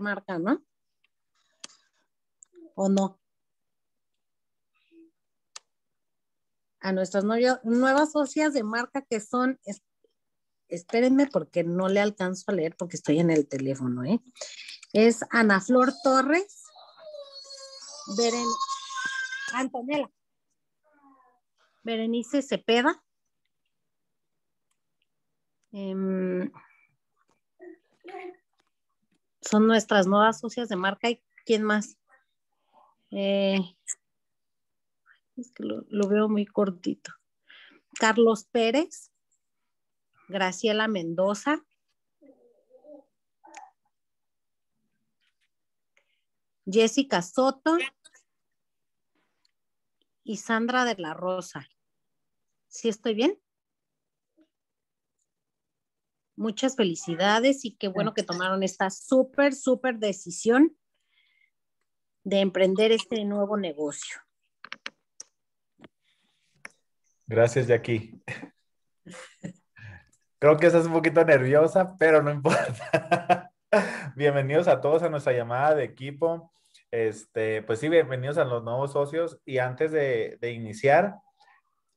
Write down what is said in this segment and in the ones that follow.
marca, ¿no? ¿O no? A nuestras nuevas socias de marca que son, espérenme porque no le alcanzo a leer porque estoy en el teléfono, ¿eh? Es Ana Flor Torres, Beren, Antonella, Berenice Cepeda. Em, son nuestras nuevas socias de marca y quién más. Eh, es que lo, lo, veo muy cortito. Carlos Pérez, Graciela Mendoza. Jessica Soto y Sandra de la Rosa. si estoy bien? muchas felicidades y qué bueno que tomaron esta súper, súper decisión de emprender este nuevo negocio. Gracias, Jackie. Creo que estás un poquito nerviosa, pero no importa. Bienvenidos a todos a nuestra llamada de equipo. Este, pues sí, bienvenidos a los nuevos socios. Y antes de iniciar,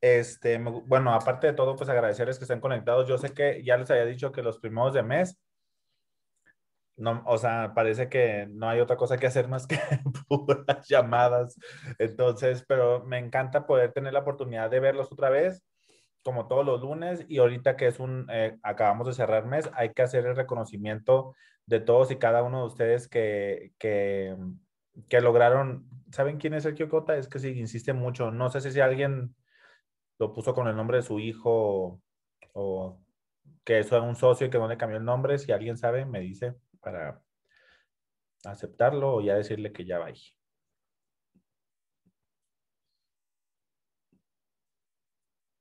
este, bueno, aparte de todo, pues agradecerles que estén conectados. Yo sé que ya les había dicho que los primeros de mes, no, o sea, parece que no hay otra cosa que hacer más que puras llamadas. Entonces, pero me encanta poder tener la oportunidad de verlos otra vez, como todos los lunes. Y ahorita que es un, eh, acabamos de cerrar mes, hay que hacer el reconocimiento de todos y cada uno de ustedes que, que, lograron. ¿Saben quién es Sergio Cota? Es que sí, insiste mucho. No sé si alguien lo puso con el nombre de su hijo o que eso era un socio y que no le cambió el nombre. Si alguien sabe, me dice para aceptarlo o ya decirle que ya va ahí.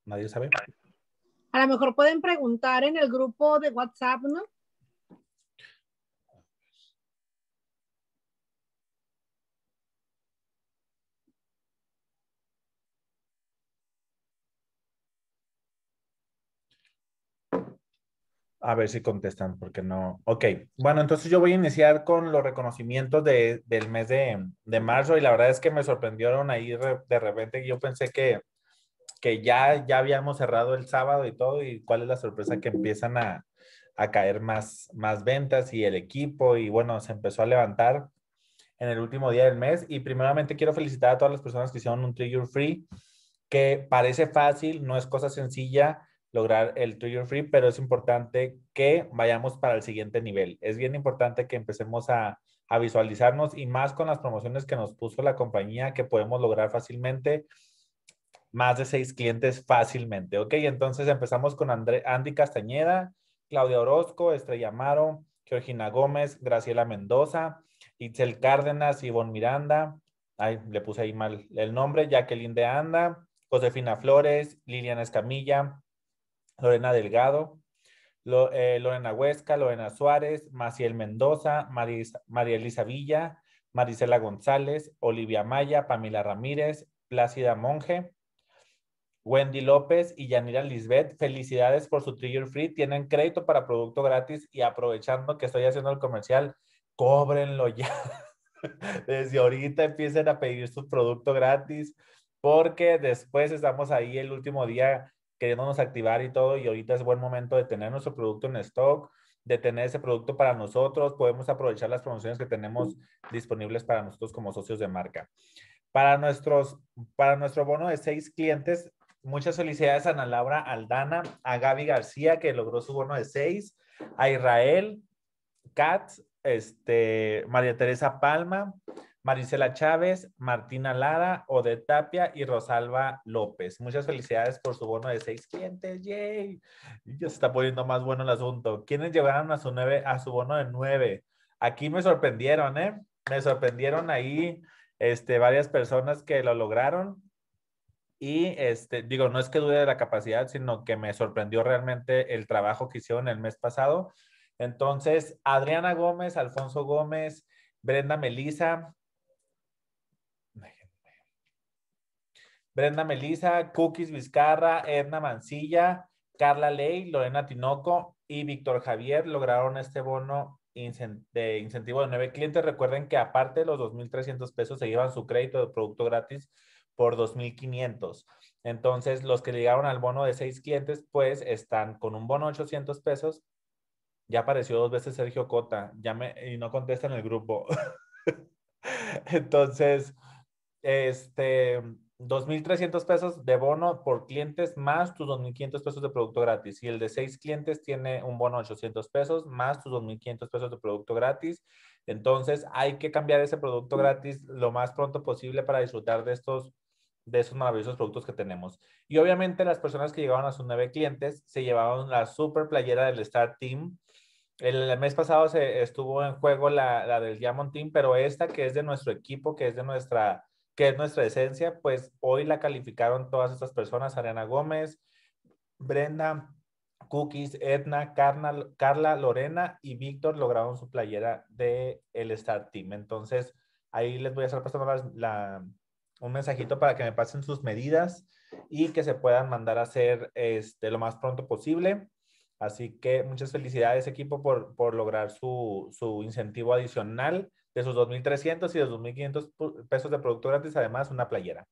¿Nadie sabe? A lo mejor pueden preguntar en el grupo de WhatsApp, ¿no? A ver si contestan, porque no. Ok, bueno, entonces yo voy a iniciar con los reconocimientos del mes de, marzo y la verdad es que me sorprendieron ahí de repente. Yo pensé que, que ya, ya habíamos cerrado el sábado y todo y cuál es la sorpresa que empiezan a, caer más, más ventas y el equipo y bueno, se empezó a levantar en el último día del mes. Y primeramente quiero felicitar a todas las personas que hicieron un Trigger Free, que parece fácil, no es cosa sencilla lograr el trigger free, pero es importante que vayamos para el siguiente nivel. Es bien importante que empecemos a, visualizarnos y más con las promociones que nos puso la compañía que podemos lograr fácilmente más de seis clientes fácilmente. Ok, entonces empezamos con André, Andy Castañeda, Claudia Orozco, Estrella Amaro, Georgina Gómez, Graciela Mendoza, Itzel Cárdenas, Ivonne Miranda, le puse ahí mal el nombre, Jacqueline de Anda, Josefina Flores, Liliana Escamilla, Lorena Delgado, eh, Lorena Huesca, Lorena Suárez, Maciel Mendoza, María Elisa Villa, Marisela González, Olivia Maya, Pamela Ramírez, Plácida Monge, Wendy López y Yanira Lisbeth, felicidades por su Trigger Free. Tienen crédito para producto gratis y aprovechando que estoy haciendo el comercial, cóbrenlo ya. Desde ahorita empiecen a pedir su producto gratis porque después estamos ahí el último día queriéndonos activar y todo, y ahorita es buen momento de tener nuestro producto en stock, de tener ese producto para nosotros, podemos aprovechar las promociones que tenemos disponibles para nosotros como socios de marca. Para, nuestros, para nuestro bono de seis clientes, muchas felicidades a Ana Laura Aldana, a Gaby García, que logró su bono de seis, a Israel, Katz, este, María Teresa Palma, Marisela Chávez, Martina Lara, Ode Tapia y Rosalba López. Muchas felicidades por su bono de seis clientes. ¡Yay! Ya se está poniendo más bueno el asunto. ¿Quiénes llegaron a su, nueve, a su bono de nueve? Aquí me sorprendieron, ¿eh? Me sorprendieron ahí este, varias personas que lo lograron. Y este, digo, no es que dude de la capacidad, sino que me sorprendió realmente el trabajo que hicieron el mes pasado. Entonces, Adriana Gómez, Alfonso Gómez, Brenda Melisa, Brenda Melisa, Cookies Vizcarra, Edna Mancilla, Carla Ley, Lorena Tinoco y Víctor Javier lograron este bono de incentivo de nueve clientes. Recuerden que aparte de los 2.300 pesos se llevan su crédito de producto gratis por 2.500. Entonces, los que llegaron al bono de seis clientes, pues están con un bono de 800 pesos. Ya apareció dos veces Sergio Cota y no contesta en el grupo. Entonces, este, 2.300 pesos de bono por clientes más tus 2.500 pesos de producto gratis. Y el de seis clientes tiene un bono de 800 pesos más tus 2.500 pesos de producto gratis. Entonces hay que cambiar ese producto gratis lo más pronto posible para disfrutar de estos de esos maravillosos productos que tenemos. Y obviamente las personas que llegaban a sus nueve clientes se llevaban la super playera del Star Team. El, mes pasado se estuvo en juego la, la del Diamond Team, pero esta que es de nuestro equipo, que es de nuestra que es nuestra esencia, pues hoy la calificaron todas estas personas, Ariana Gómez, Brenda, Cookies, Edna, Carla, Lorena y Víctor lograron su playera de el Star Team. Entonces, ahí les voy a estar pasando un mensajito para que me pasen sus medidas y que se puedan mandar a hacer este, lo más pronto posible. Así que muchas felicidades equipo por, por lograr su, su incentivo adicional de sus 2.300 y de 2.500 pesos de producto gratis, además una playera.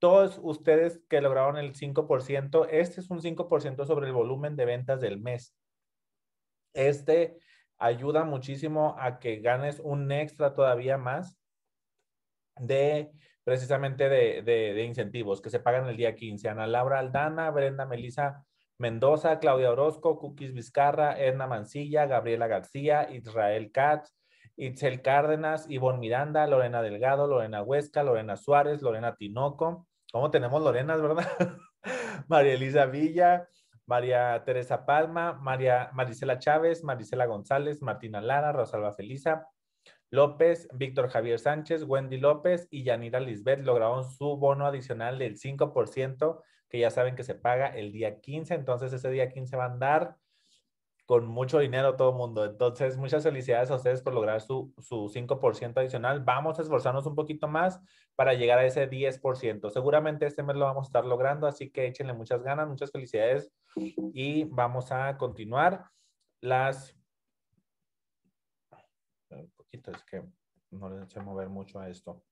Todos ustedes que lograron el 5%, este es un 5% sobre el volumen de ventas del mes. Este ayuda muchísimo a que ganes un extra todavía más de precisamente de, incentivos que se pagan el día 15. Ana Laura Aldana, Brenda Melisa Mendoza, Claudia Orozco, Cookies Vizcarra, Edna Mancilla, Gabriela García, Israel Katz, Itzel Cárdenas, Ivonne Miranda, Lorena Delgado, Lorena Huesca, Lorena Suárez, Lorena Tinoco. ¿Cómo tenemos Lorenas, verdad? María Elisa Villa, María Teresa Palma, María Marisela Chávez, Marisela González, Martina Lara, Rosalba Felisa, López, Víctor Javier Sánchez, Wendy López y Yanira Lisbeth lograron su bono adicional del 5%, que ya saben que se paga el día 15. Entonces, ese día 15 va a andar con mucho dinero todo el mundo. Entonces, muchas felicidades a ustedes por lograr su, su 5% adicional. Vamos a esforzarnos un poquito más para llegar a ese 10%. Seguramente este mes lo vamos a estar logrando, así que échenle muchas ganas, muchas felicidades y vamos a continuar las... Un poquito, es que no les eché mover mucho a esto.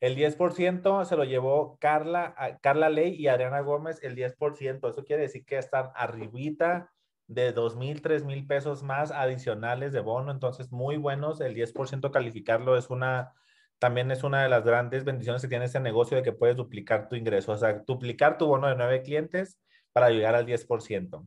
El 10% se lo llevó Carla, Carla Ley y Adriana Gómez, el 10%. Eso quiere decir que están arribita de dos mil, tres mil pesos más adicionales de bono, entonces muy buenos, el 10% calificarlo es una, también es una de las grandes bendiciones que tiene este negocio de que puedes duplicar tu ingreso, o sea, duplicar tu bono de nueve clientes para llegar al 10%.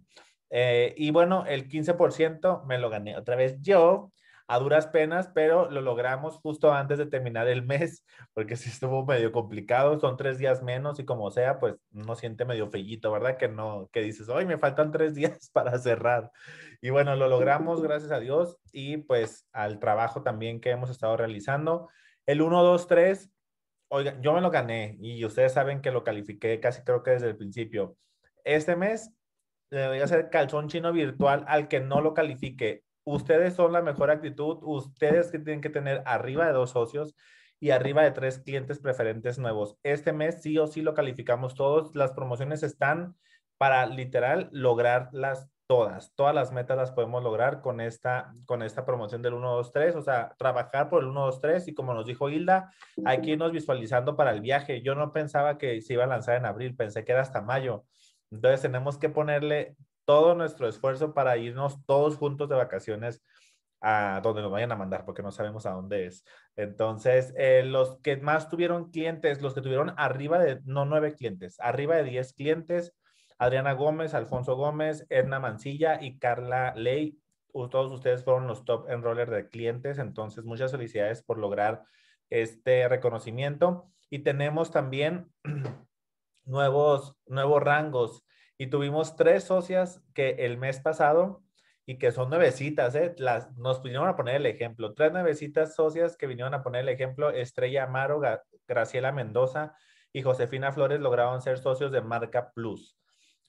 Eh, y bueno, el 15% me lo gané otra vez yo a duras penas, pero lo logramos justo antes de terminar el mes, porque sí estuvo medio complicado, son tres días menos y como sea, pues no siente medio fellito, ¿verdad? Que no, que dices, hoy me faltan tres días para cerrar. Y bueno, lo logramos, gracias a Dios, y pues al trabajo también que hemos estado realizando. El 1, 2, 3, oiga, yo me lo gané y ustedes saben que lo califiqué casi creo que desde el principio. Este mes le voy a hacer calzón chino virtual al que no lo califique ustedes son la mejor actitud, ustedes que tienen que tener arriba de dos socios y arriba de tres clientes preferentes nuevos. Este mes sí o sí lo calificamos todos, las promociones están para literal lograrlas todas, todas las metas las podemos lograr con esta, con esta promoción del 1, 2, 3, o sea, trabajar por el 1, 2, 3 y como nos dijo Hilda, hay que irnos visualizando para el viaje. Yo no pensaba que se iba a lanzar en abril, pensé que era hasta mayo. Entonces tenemos que ponerle todo nuestro esfuerzo para irnos todos juntos de vacaciones a donde nos vayan a mandar, porque no sabemos a dónde es. Entonces, eh, los que más tuvieron clientes, los que tuvieron arriba de, no nueve clientes, arriba de diez clientes, Adriana Gómez, Alfonso Gómez, Edna Mancilla y Carla Ley, todos ustedes fueron los top enrollers de clientes, entonces muchas felicidades por lograr este reconocimiento. Y tenemos también nuevos, nuevos rangos. Y tuvimos tres socias que el mes pasado y que son nuevecitas, ¿eh? Las, nos vinieron a poner el ejemplo. Tres nuevecitas socias que vinieron a poner el ejemplo, Estrella Amaro, Graciela Mendoza y Josefina Flores lograron ser socios de Marca Plus.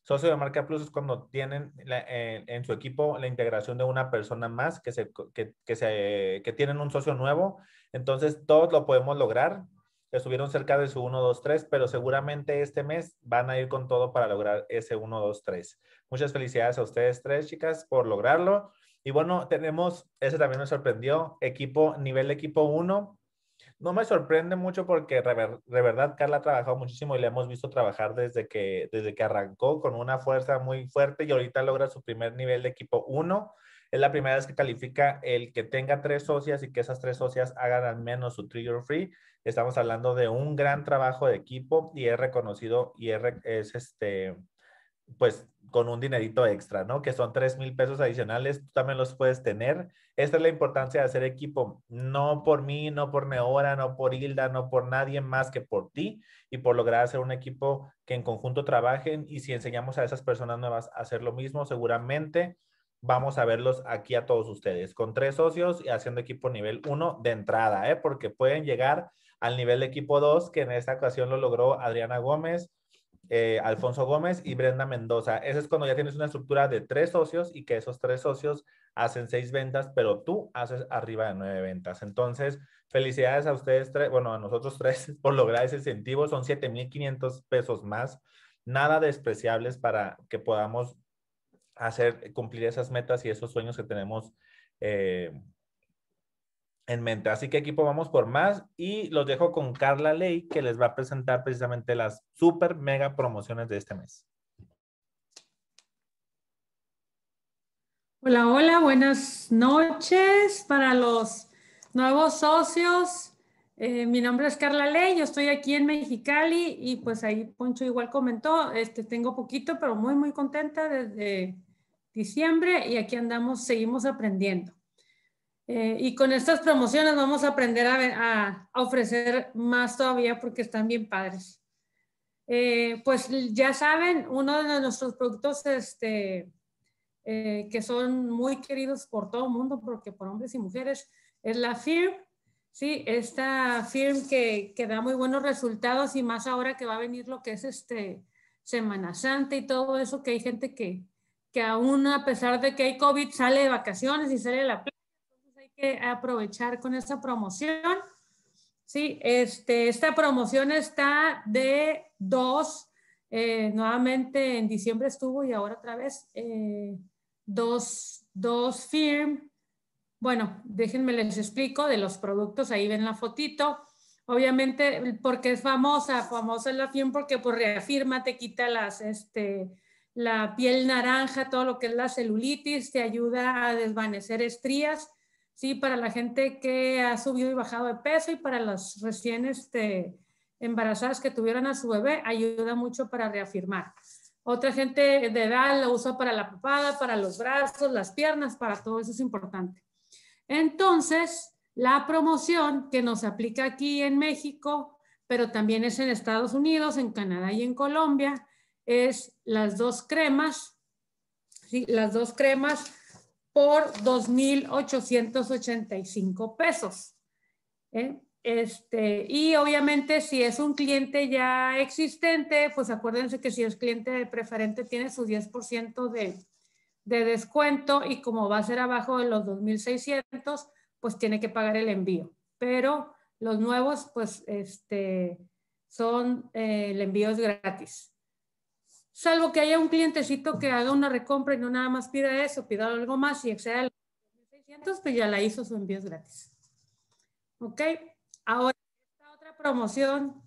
Socio de Marca Plus es cuando tienen eh, en su equipo la integración de una persona más que, se, se, que tienen un socio nuevo. Entonces, todos lo podemos lograr estuvieron cerca de su 1-2-3, pero seguramente este mes van a ir con todo para lograr ese 1-2-3. Muchas felicidades a ustedes tres, chicas, por lograrlo. Y bueno, tenemos, ese también me sorprendió, equipo, nivel equipo 1. No me sorprende mucho porque de verdad Carla ha trabajado muchísimo y le hemos visto trabajar desde que, desde que arrancó con una fuerza muy fuerte y ahorita logra su primer nivel de equipo 1 es la primera vez que califica el que tenga tres socias y que esas tres socias hagan al menos su trigger free. Estamos hablando de un gran trabajo de equipo y es reconocido y es, este, pues con un dinerito extra, ¿no? Que son tres mil pesos adicionales, tú también los puedes tener. Esta es la importancia de hacer equipo, no por mí, no por Neora, no por Hilda, no por nadie más que por ti y por lograr hacer un equipo que en conjunto trabajen y si enseñamos a esas personas nuevas a hacer lo mismo, seguramente vamos a verlos aquí a todos ustedes, con tres socios y haciendo equipo nivel 1 de entrada, ¿eh? porque pueden llegar al nivel de equipo 2, que en esta ocasión lo logró Adriana Gómez, eh, Alfonso Gómez y Brenda Mendoza. Ese es cuando ya tienes una estructura de tres socios y que esos tres socios hacen seis ventas, pero tú haces arriba de nueve ventas. Entonces, felicidades a ustedes tres, bueno, a nosotros tres por lograr ese incentivo. Son 7,500 pesos más. Nada despreciables para que podamos hacer, cumplir esas metas y esos sueños que tenemos eh, en mente. Así que equipo, vamos por más y los dejo con Carla Ley, que les va a presentar precisamente las super mega promociones de este mes. Hola, hola, buenas noches para los nuevos socios eh, mi nombre es Carla Ley, yo estoy aquí en Mexicali y pues ahí Poncho igual comentó, este, tengo poquito, pero muy, muy contenta desde diciembre y aquí andamos, seguimos aprendiendo. Eh, y con estas promociones vamos a aprender a, ofrecer más todavía porque están bien padres. Eh, pues ya saben, uno de nuestros productos este, que son muy queridos por todo el mundo, porque por hombres y mujeres, es la FIR Sí, esta firm que, que, da muy buenos resultados y más ahora que va a venir lo que es este Semana Santa y todo eso, que hay gente que, que aún a pesar de que hay COVID sale de vacaciones y sale de la playa, entonces hay que aprovechar con esta promoción. Sí, este, esta promoción está de dos, eh, nuevamente en diciembre estuvo y ahora otra vez eh, dos, dos firm bueno, déjenme les explico de los productos, ahí ven la fotito. Obviamente, porque es famosa, famosa es la FIEM porque pues reafirma, te quita las, este, la piel naranja, todo lo que es la celulitis, te ayuda a desvanecer estrías, ¿sí? Para la gente que ha subido y bajado de peso y para las recién este, embarazadas que tuvieron a su bebé, ayuda mucho para reafirmar. Otra gente de edad lo usa para la papada, para los brazos, las piernas, para todo eso es importante. Entonces, la promoción que nos aplica aquí en México, pero también es en Estados Unidos, en Canadá y en Colombia, es las dos cremas, ¿sí? las dos cremas por 2.885 pesos. ¿eh? Este, y obviamente si es un cliente ya existente, pues acuérdense que si es cliente preferente tiene su 10% de, de descuento y como va a ser abajo de los 2.600, pues tiene que pagar el envío. Pero los nuevos, pues este, son, eh, el envío es gratis. Salvo que haya un clientecito que haga una recompra y no nada más pida eso, pida algo más y exceda los 2.600, pues ya la hizo, su envío es gratis. ¿Ok? Ahora, esta otra promoción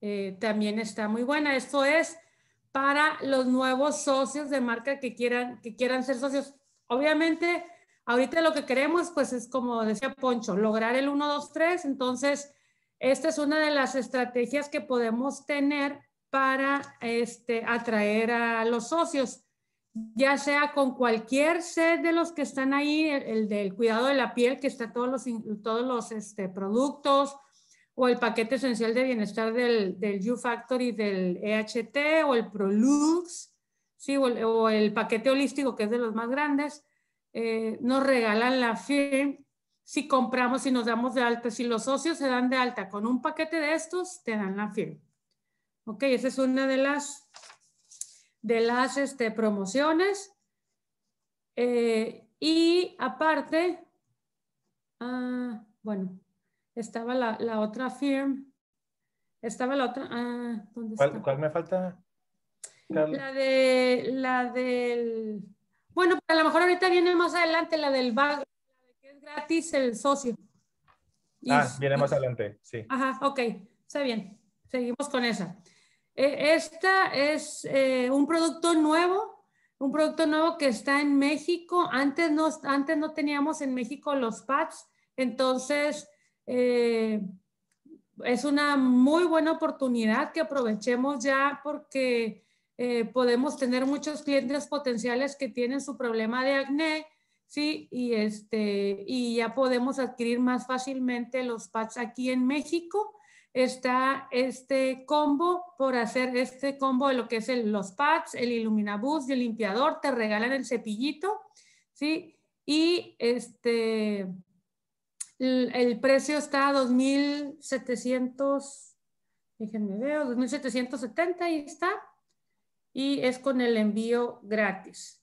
eh, también está muy buena. Esto es para los nuevos socios de marca que quieran, que quieran ser socios. Obviamente, ahorita lo que queremos, pues es como decía Poncho, lograr el 1, 2, 3. Entonces, esta es una de las estrategias que podemos tener para este, atraer a los socios, ya sea con cualquier set de los que están ahí, el, del cuidado de la piel, que está todos los, todos los este, productos, o el paquete esencial de bienestar del, del u Factory, del EHT, o el Prolux, o, el, paquete holístico, que es de los más grandes, eh, nos regalan la firma. si compramos, si nos damos de alta, si los socios se dan de alta con un paquete de estos, te dan la firma. Ok, esa es una de las, de las este, promociones. Eh, y aparte, ah, bueno, estaba la, la otra firm. Estaba la otra. Ah, ¿dónde ¿Cuál, está? ¿Cuál me falta? La de la del. Bueno, a lo mejor ahorita viene más adelante la del bag, que es gratis el socio. ah, viene más adelante, sí. Ajá, ok, está bien. Seguimos con esa. E, esta es eh, un producto nuevo, un producto nuevo que está en México. Antes no, antes no teníamos en México los pads, entonces eh, es una muy buena oportunidad que aprovechemos ya porque eh, podemos tener muchos clientes potenciales que tienen su problema de acné, ¿sí? Y, este, y ya podemos adquirir más fácilmente los pads aquí en México. Está este combo por hacer este combo de lo que es los pads, el iluminabus y el limpiador. Te regalan el cepillito, ¿sí? Y este el, precio está a 2.700, déjenme ver, 2.770, ahí está. Y es con el envío gratis.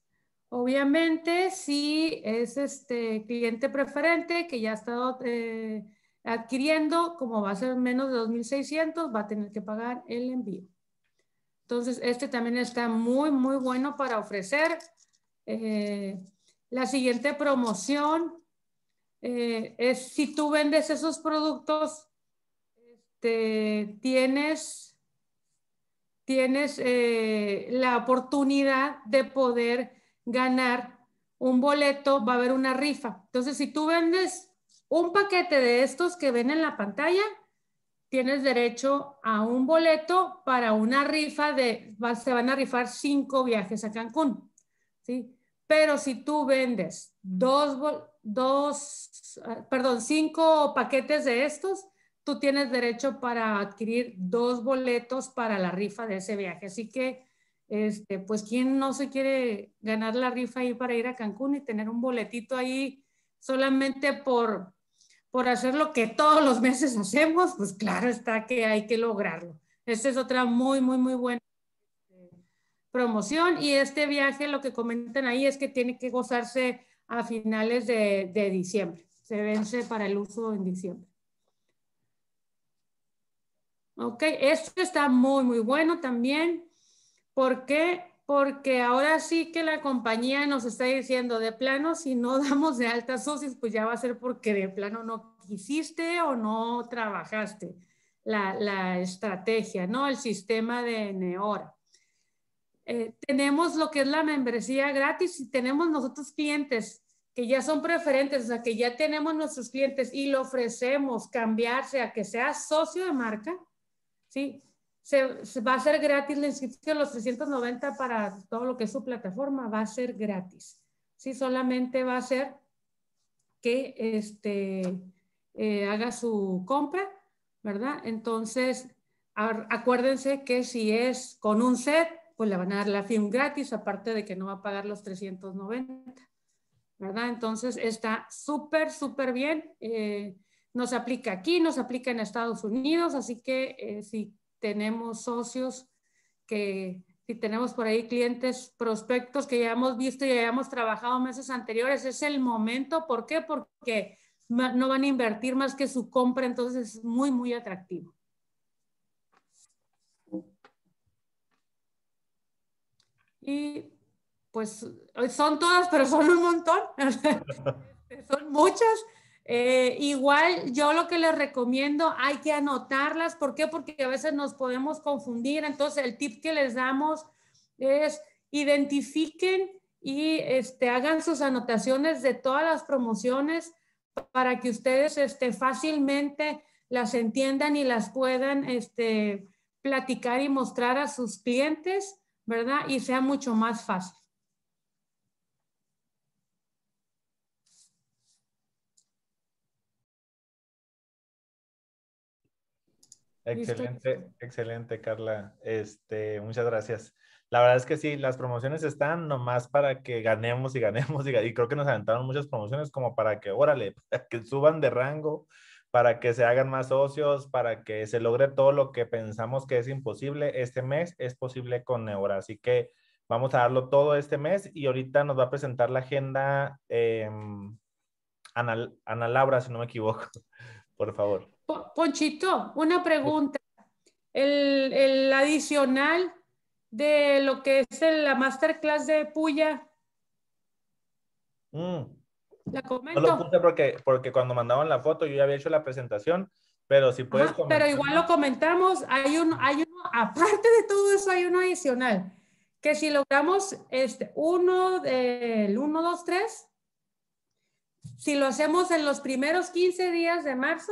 Obviamente, si es este cliente preferente que ya ha estado eh, adquiriendo, como va a ser menos de 2.600, va a tener que pagar el envío. Entonces, este también está muy, muy bueno para ofrecer. Eh, la siguiente promoción eh, es si tú vendes esos productos, este, tienes, tienes eh, la oportunidad de poder ganar un boleto, va a haber una rifa. Entonces, si tú vendes un paquete de estos que ven en la pantalla, tienes derecho a un boleto para una rifa de, se van a rifar cinco viajes a Cancún, ¿sí? Pero si tú vendes dos boletos, dos, ah, perdón, cinco paquetes de estos, tú tienes derecho para adquirir dos boletos para la rifa de ese viaje. Así que, este, pues, ¿quién no se quiere ganar la rifa ahí para ir a Cancún y tener un boletito ahí solamente por, por hacer lo que todos los meses hacemos? Pues claro está que hay que lograrlo. Esta es otra muy, muy, muy buena este, promoción y este viaje, lo que comentan ahí es que tiene que gozarse a finales de, diciembre. Se vence para el uso en diciembre. Ok, esto está muy, muy bueno también. ¿Por qué? Porque ahora sí que la compañía nos está diciendo de plano, si no damos de alta socios, pues ya va a ser porque de plano no quisiste o no trabajaste la, la estrategia, ¿no? El sistema de Neora. Eh, tenemos lo que es la membresía gratis y tenemos nosotros clientes que ya son preferentes, o sea, que ya tenemos nuestros clientes y le ofrecemos cambiarse a que sea socio de marca, ¿sí? Se, va a ser gratis la inscripción, los 390 para todo lo que es su plataforma va a ser gratis, ¿sí? Solamente va a ser que este, eh, haga su compra, ¿verdad? Entonces, acuérdense que si es con un set, pues le van a dar la film gratis, aparte de que no va a pagar los 390. ¿Verdad? Entonces está súper, súper bien. Eh, nos aplica aquí, nos aplica en Estados Unidos, así que eh, si tenemos socios que, si tenemos por ahí clientes, prospectos que ya hemos visto y ya hemos trabajado meses anteriores, es el momento. ¿Por qué? Porque no van a invertir más que su compra, entonces es muy, muy atractivo. Y pues son todas, pero son un montón, este, son muchas. Eh, igual yo lo que les recomiendo, hay que anotarlas. ¿Por qué? Porque a veces nos podemos confundir. Entonces, el tip que les damos es identifiquen y este, hagan sus anotaciones de todas las promociones para que ustedes este, fácilmente las entiendan y las puedan este, platicar y mostrar a sus clientes. ¿verdad? Y sea mucho más fácil. Excelente, excelente, Carla. Este, muchas gracias. La verdad es que sí, las promociones están nomás para que ganemos y ganemos y, creo que nos aventaron muchas promociones como para que, órale, que suban de rango, para que se hagan más socios, para que se logre todo lo que pensamos que es imposible este mes, es posible con Neura. Así que vamos a darlo todo este mes y ahorita nos va a presentar la agenda em, Ana, Ana, Laura, si no me equivoco, por favor. Ponchito, una pregunta. El, adicional de lo que es la masterclass de Puya. Mm. No lo puse porque, porque cuando mandaban la foto yo ya había hecho la presentación, pero si puedes. pero igual lo comentamos, hay uno, hay uno, aparte de todo eso, hay uno adicional, que si logramos este, uno, del 1, 2, 3, si lo hacemos en los primeros 15 días de marzo,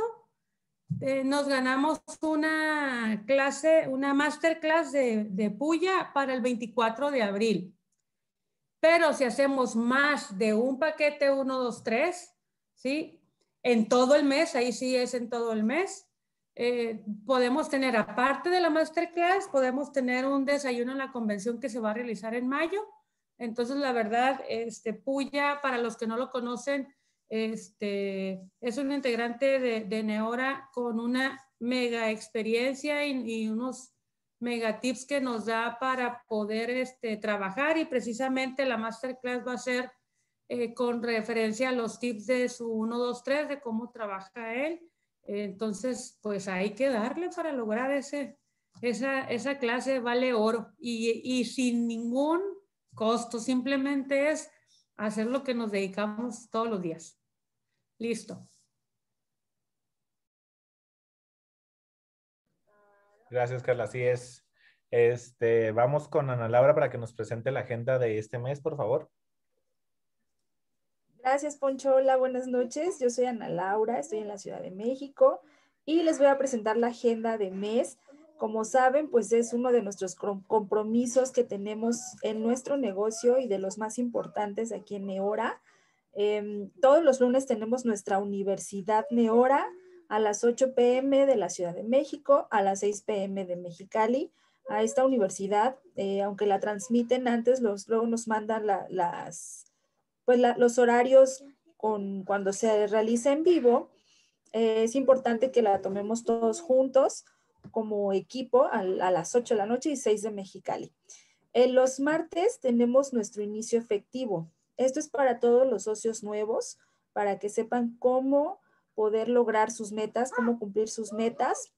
eh, nos ganamos una clase, una masterclass de, de Puya para el 24 de abril. Pero si hacemos más de un paquete 1, 2, 3, ¿sí? En todo el mes, ahí sí es en todo el mes. Eh, podemos tener, aparte de la masterclass, podemos tener un desayuno en la convención que se va a realizar en mayo. Entonces, la verdad, este, Puya, para los que no lo conocen, este, es un integrante de, Neora con una mega experiencia y unos tips que nos da para poder este, trabajar y precisamente la masterclass va a ser eh, con referencia a los tips de su 1, 2, 3, de cómo trabaja él. Entonces, pues hay que darle para lograr ese, esa, clase vale oro y sin ningún costo, simplemente es hacer lo que nos dedicamos todos los días. Listo. Gracias, Carla. Así es. Este, vamos con Ana Laura para que nos presente la agenda de este mes, por favor. Gracias, Poncho. Hola, buenas noches. Yo soy Ana Laura, estoy en la Ciudad de México y les voy a presentar la agenda de mes. Como saben, pues es uno de nuestros compromisos que tenemos en nuestro negocio y de los más importantes aquí en Neora. Em, todos los lunes tenemos nuestra universidad Neora, a las 8 pm de la Ciudad de México, a las 6 pm de Mexicali, a esta universidad, eh, aunque la transmiten antes, los, luego nos mandan las, pues los horarios con, cuando se realiza en vivo. Eh, es importante que la tomemos todos juntos como equipo a, las 8 de la noche y 6 de Mexicali. En eh, los martes tenemos nuestro inicio efectivo. Esto es para todos los socios nuevos, para que sepan cómo poder lograr sus metas, cómo cumplir sus metas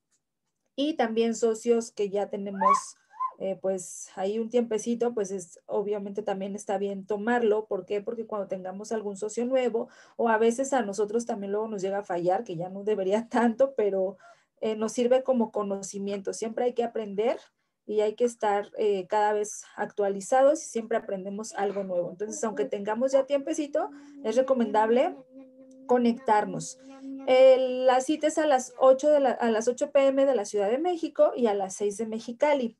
y también socios que ya tenemos eh, pues ahí un tiempecito, pues es, obviamente también está bien tomarlo. ¿Por qué? Porque cuando tengamos algún socio nuevo o a veces a nosotros también luego nos llega a fallar, que ya no debería tanto, pero eh, nos sirve como conocimiento. Siempre hay que aprender y hay que estar eh, cada vez actualizados y siempre aprendemos algo nuevo. Entonces, aunque tengamos ya tiempecito, es recomendable conectarnos la cita es a las, 8 a las 8 pm de la Ciudad de México y a las 6 de Mexicali.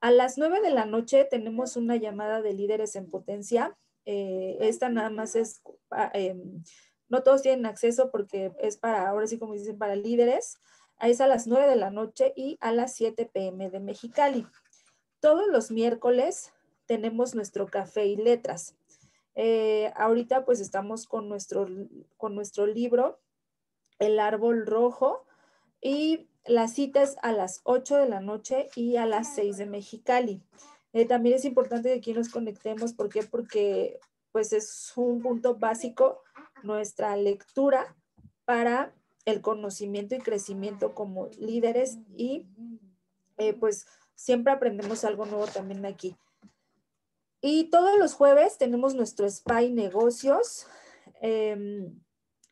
A las 9 de la noche tenemos una llamada de líderes en potencia. Eh, esta nada más es, ah, em, no todos tienen acceso porque es para, ahora sí como dicen, para líderes. Es a las 9 de la noche y a las 7 pm de Mexicali. Todos los miércoles tenemos nuestro café y letras. Eh, ahorita pues estamos con nuestro, con nuestro libro el árbol rojo y las citas a las 8 de la noche y a las 6 de Mexicali. Eh, también es importante que aquí nos conectemos, ¿por qué? Porque pues es un punto básico nuestra lectura para el conocimiento y crecimiento como líderes y eh, pues siempre aprendemos algo nuevo también aquí. Y todos los jueves tenemos nuestro Spy Negocios. Em,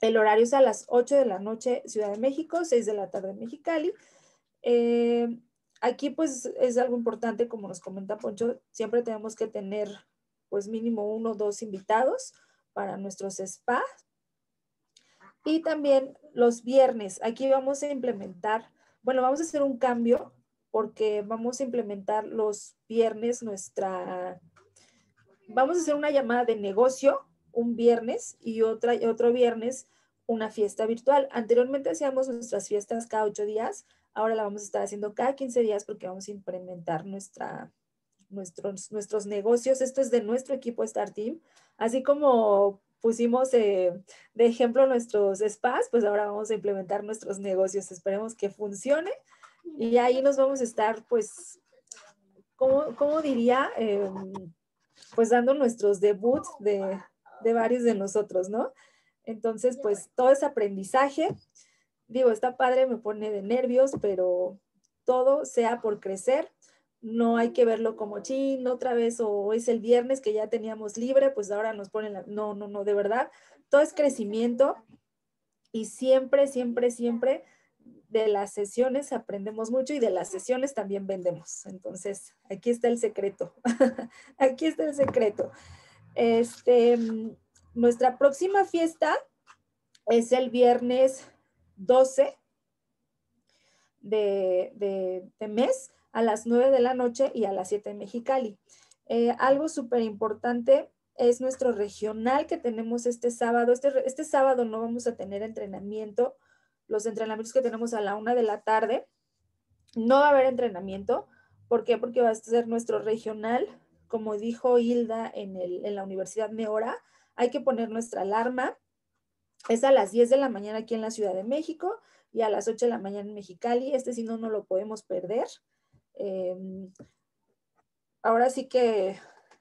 el horario es a las 8 de la noche Ciudad de México, 6 de la tarde Mexicali. Eh, aquí pues es algo importante, como nos comenta Poncho, siempre tenemos que tener pues mínimo uno o dos invitados para nuestros spas. Y también los viernes, aquí vamos a implementar, bueno, vamos a hacer un cambio porque vamos a implementar los viernes nuestra, vamos a hacer una llamada de negocio un viernes y otra, otro viernes una fiesta virtual. Anteriormente hacíamos nuestras fiestas cada ocho días, ahora la vamos a estar haciendo cada quince días porque vamos a implementar nuestra, nuestros, nuestros negocios. Esto es de nuestro equipo Star Team, así como pusimos eh, de ejemplo nuestros spas, pues ahora vamos a implementar nuestros negocios. Esperemos que funcione y ahí nos vamos a estar, pues, ¿cómo, diría? Em, pues dando nuestros debuts de, de varios de nosotros, ¿no? Entonces, pues todo es aprendizaje, digo, está padre, me pone de nervios, pero todo sea por crecer, no hay que verlo como chin, otra vez, o es el viernes que ya teníamos libre, pues ahora nos ponen No, no, no, de verdad, todo es crecimiento y siempre, siempre, siempre de las sesiones aprendemos mucho y de las sesiones también vendemos. Entonces, aquí está el secreto. aquí está el secreto. Este, nuestra próxima fiesta es el viernes 12 de, mes a las 9 de la noche y a las 7 en Mexicali. Eh, algo súper importante es nuestro regional que tenemos este sábado. Este, este, sábado no vamos a tener entrenamiento. Los entrenamientos que tenemos a la una de la tarde. No va a haber entrenamiento. ¿Por qué? Porque va a ser nuestro regional como dijo Hilda en, la Universidad Neora, hay que poner nuestra alarma. Es a las 10 de la mañana aquí en la Ciudad de México y a las 8 de la mañana en Mexicali. Este sí no, no lo podemos perder. Em, ahora sí que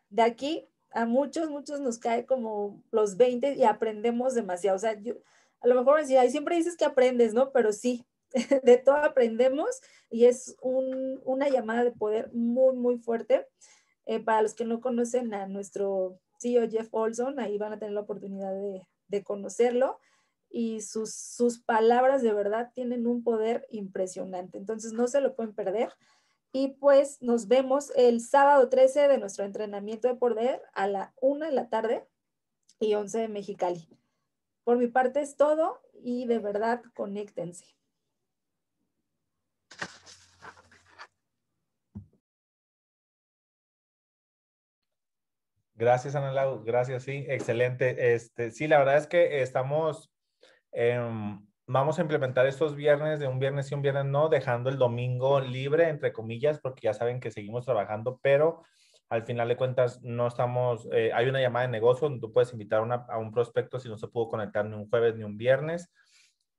de aquí a muchos, muchos nos cae como los 20 y aprendemos demasiado. O sea, yo, a lo mejor siempre dices que aprendes, ¿no? Pero sí, de todo aprendemos y es una llamada de poder muy, muy fuerte. Eh, para los que no conocen a nuestro CEO Jeff Olson, ahí van a tener la oportunidad de, conocerlo y sus, sus, palabras de verdad tienen un poder impresionante. Entonces no se lo pueden perder. Y pues nos vemos el sábado 13 de nuestro entrenamiento de poder e a la 1 de la tarde y 11 de Mexicali. Por mi parte es todo y de verdad conéctense. Gracias, Ana Lau. Gracias, sí. Excelente. Este, sí, la verdad es que estamos, em, vamos a implementar estos viernes de un viernes y un viernes no, dejando el domingo libre, entre comillas, porque ya saben que seguimos trabajando, pero al final de cuentas no estamos, eh, hay una llamada de negocio donde tú puedes invitar a un prospecto si no se pudo conectar ni un jueves ni un viernes,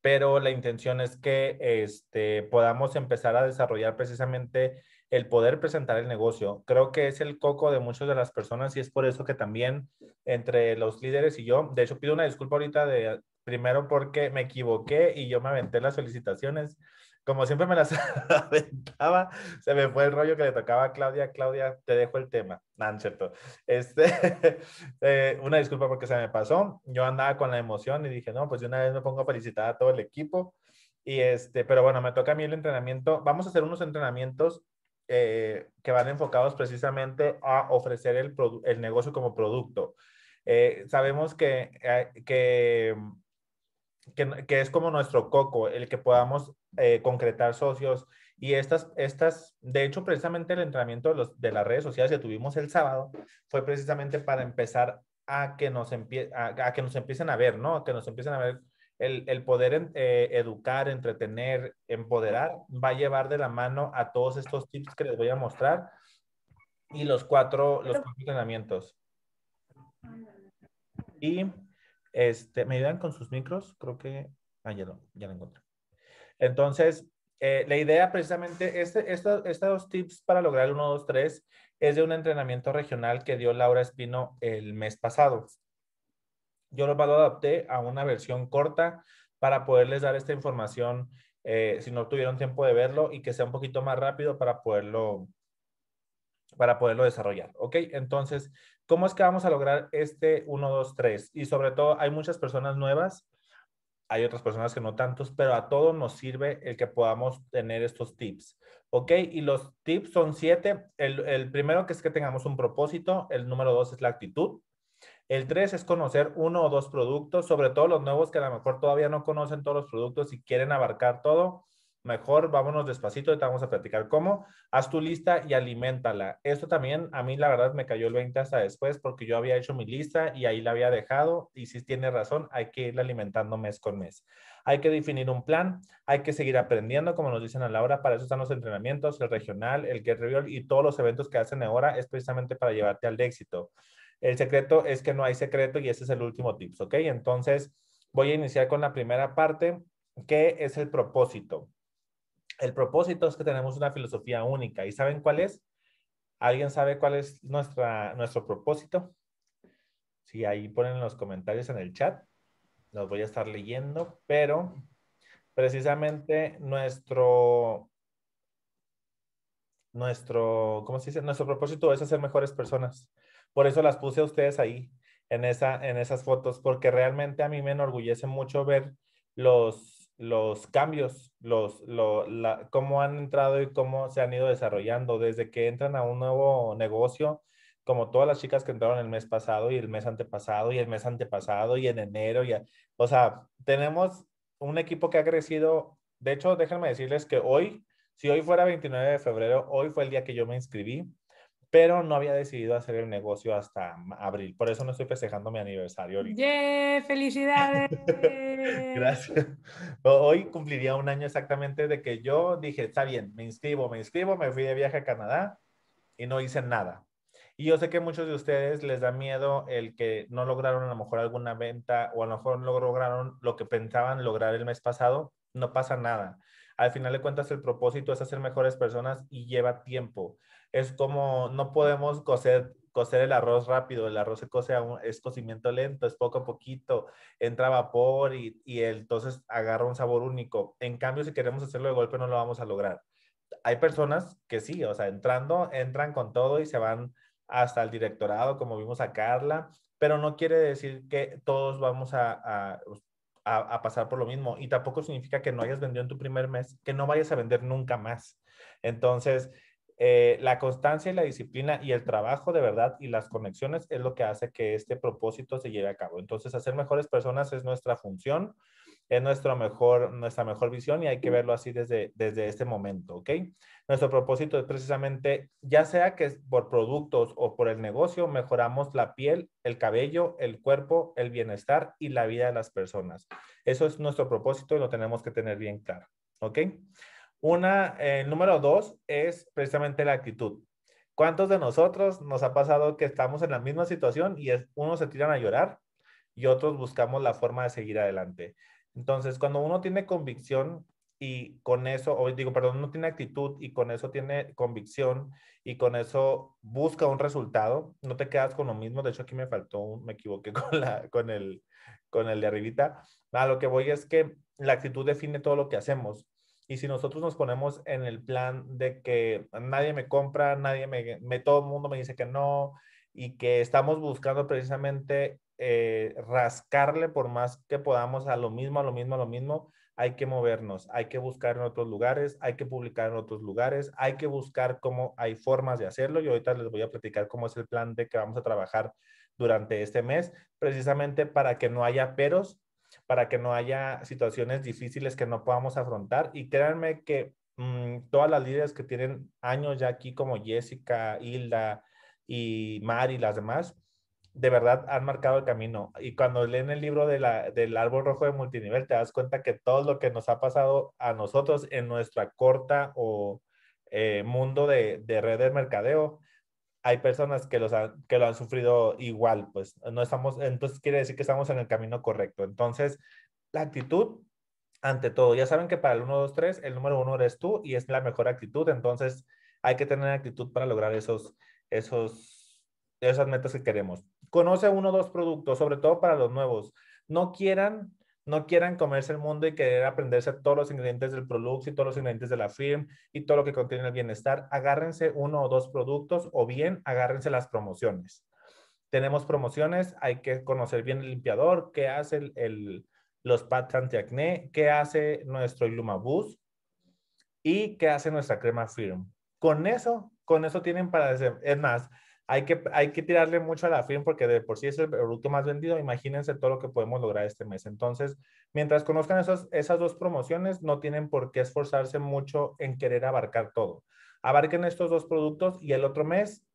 pero la intención es que este, podamos empezar a desarrollar precisamente el poder presentar el negocio. Creo que es el coco de muchas de las personas y es por eso que también entre los líderes y yo, de hecho pido una disculpa ahorita de primero porque me equivoqué y yo me aventé las felicitaciones. Como siempre me las aventaba, se me fue el rollo que le tocaba a Claudia. Claudia, te dejo el tema. Ah, no, cierto. Este, eh, una disculpa porque se me pasó. Yo andaba con la emoción y dije, no, pues de una vez me pongo a felicitar a todo el equipo. Y este, pero bueno, me toca a mí el entrenamiento. Vamos a hacer unos entrenamientos eh, que van enfocados precisamente a ofrecer el, el negocio como producto. Eh, sabemos eh, que, que, que, es como nuestro coco, el que podamos concretar socios y estas, estas, de hecho, precisamente el entrenamiento de, los, de las redes sociales que tuvimos el sábado fue precisamente para empezar a que nos, a, que nos empiecen a ver, ¿no? que nos empiecen a ver el, poder eh, educar, entretener, empoderar, va a llevar de la mano a todos estos tips que les voy a mostrar y los cuatro, los cuatro entrenamientos. Y este, me ayudan con sus micros, creo que ah, ya, lo, ya encontré. Entonces, eh, la idea precisamente, este, estos, estos tips para lograr el 1, 2, 3 es de un entrenamiento regional que dio Laura Espino el mes pasado yo lo adapté a una versión corta para poderles dar esta información eh, si no tuvieron tiempo de verlo y que sea un poquito más rápido para poderlo, para poderlo desarrollar. ¿Ok? Entonces, ¿cómo es que vamos a lograr este 1, 2, 3? Y sobre todo, hay muchas personas nuevas, hay otras personas que no tantos, pero a todos nos sirve el que podamos tener estos tips. ¿Ok? Y los tips son siete. El, el primero que es que tengamos un propósito. El número dos es la actitud. El tres es conocer uno o dos productos, sobre todo los nuevos que a lo mejor todavía no conocen todos los productos y quieren abarcar todo. Mejor vámonos despacito, te vamos a platicar cómo. Haz tu lista y aliméntala. Esto también a mí la verdad me cayó el 20 hasta después porque yo había hecho mi lista y ahí la había dejado y si tiene razón, hay que irla alimentando mes con mes. Hay que definir un plan, hay que seguir aprendiendo, como nos dicen a la hora, para eso están los entrenamientos, el regional, el Get y todos los eventos que hacen ahora es precisamente para llevarte al éxito. El secreto es que no hay secreto y ese es el último tips, ¿ok? Entonces, voy a iniciar con la primera parte, que es el propósito. El propósito es que tenemos una filosofía única. ¿Y saben cuál es? ¿Alguien sabe cuál es nuestra, nuestro propósito? Si ahí ponen los comentarios en el chat, los voy a estar leyendo, pero precisamente nuestro, nuestro, ¿cómo se dice? Nuestro propósito es hacer mejores personas. Por eso las puse a ustedes ahí, en, esa, en esas fotos, porque realmente a mí me enorgullece mucho ver los, los cambios, los, lo, cómo han entrado y cómo se han ido desarrollando desde que entran a un nuevo negocio, como todas las chicas que entraron el mes pasado y el mes antepasado y el mes antepasado y en enero. Y o sea, tenemos un equipo que ha crecido. De hecho, déjenme decirles que hoy, si hoy fuera 29 de febrero, hoy fue el día que yo me inscribí pero no había decidido hacer el negocio hasta abril. Por eso no estoy festejando mi aniversario ahorita. ¡Felicidades! Gracias. Hoy cumpliría un año exactamente de que yo dije, está bien, me inscribo, me inscribo, me fui de viaje a Canadá y no hice nada. Y yo sé que muchos de ustedes les da miedo el que no lograron a lo mejor alguna venta o a lo mejor no lograron lo que pensaban lograr el mes pasado. No pasa nada al final de cuentas el propósito es hacer mejores personas y lleva tiempo. Es como no podemos coser, coser el arroz rápido, el arroz se cose es cocimiento lento, es poco a poquito, entra vapor y, entonces agarra un sabor único. En cambio, si queremos hacerlo de golpe no lo vamos a lograr. Hay personas que sí, o sea, entrando, entran con todo y se van hasta el directorado, como vimos a Carla, pero no quiere decir que todos vamos a a, pasar por lo mismo. Y tampoco significa que no hayas vendido en tu primer mes, que no vayas a vender nunca más. Entonces, eh, la constancia y la disciplina y el trabajo de verdad y las conexiones es lo que hace que este propósito se lleve a cabo. Entonces, hacer mejores personas es nuestra función es mejor, nuestra mejor visión y hay que verlo así desde, desde este momento, ¿ok? Nuestro propósito es precisamente, ya sea que por productos o por el negocio, mejoramos la piel, el cabello, el cuerpo, el bienestar y la vida de las personas. Eso es nuestro propósito y lo tenemos que tener bien claro, ¿ok? Una, el eh, número dos es precisamente la actitud. ¿Cuántos de nosotros nos ha pasado que estamos en la misma situación y es, unos se tiran a llorar y otros buscamos la forma de seguir adelante? Entonces, cuando uno tiene convicción y con eso, o digo, perdón, uno tiene actitud y con eso tiene convicción y con eso busca un resultado, no te quedas con lo mismo. De hecho, aquí me faltó, me equivoqué con, la, con, el, con el de arribita. A lo que voy es que la actitud define todo lo que hacemos. Y si nosotros nos ponemos en el plan de que nadie me compra, nadie me, me todo el mundo me dice que no, y que estamos buscando precisamente eh, rascarle por más que podamos a lo mismo, a lo mismo, a lo mismo. Hay que movernos, hay que buscar en otros lugares, hay que publicar en otros lugares, hay que buscar cómo hay formas de hacerlo. Y ahorita les voy a platicar cómo es el plan de que vamos a trabajar durante este mes, precisamente para que no haya peros, para que no haya situaciones difíciles que no podamos afrontar. Y créanme que mm, todas las líderes que tienen años ya aquí, como Jessica, Hilda y Mari las demás, de verdad han marcado el camino. Y cuando leen el libro de la, del árbol rojo de multinivel, te das cuenta que todo lo que nos ha pasado a nosotros en nuestra corta o eh, mundo de, de red de mercadeo, hay personas que, los que lo han sufrido igual, pues no estamos, entonces quiere decir que estamos en el camino correcto. Entonces, la actitud ante todo, ya saben que para el 1, 2, 3, el número 1 eres tú y es la mejor actitud, entonces hay que tener actitud para lograr esos, esos, esas metas que queremos conoce uno o dos productos, sobre todo para los nuevos. No quieran, no quieran comerse el mundo y querer aprenderse todos los ingredientes del producto y todos los ingredientes de la firm y todo lo que contiene el bienestar. Agárrense uno o dos productos o bien agárrense las promociones. Tenemos promociones, hay que conocer bien el limpiador, qué hace el, el los pads antiacné, qué hace nuestro ilumabus y qué hace nuestra crema firm. Con eso, con eso tienen para, es más, hay que, hay que tirarle mucho a la firma porque de por sí es el producto más vendido. Imagínense todo lo que podemos lograr este mes. Entonces, mientras conozcan esas, esas dos promociones, no tienen por qué esforzarse mucho en querer abarcar todo. Abarquen estos dos productos y el otro mes,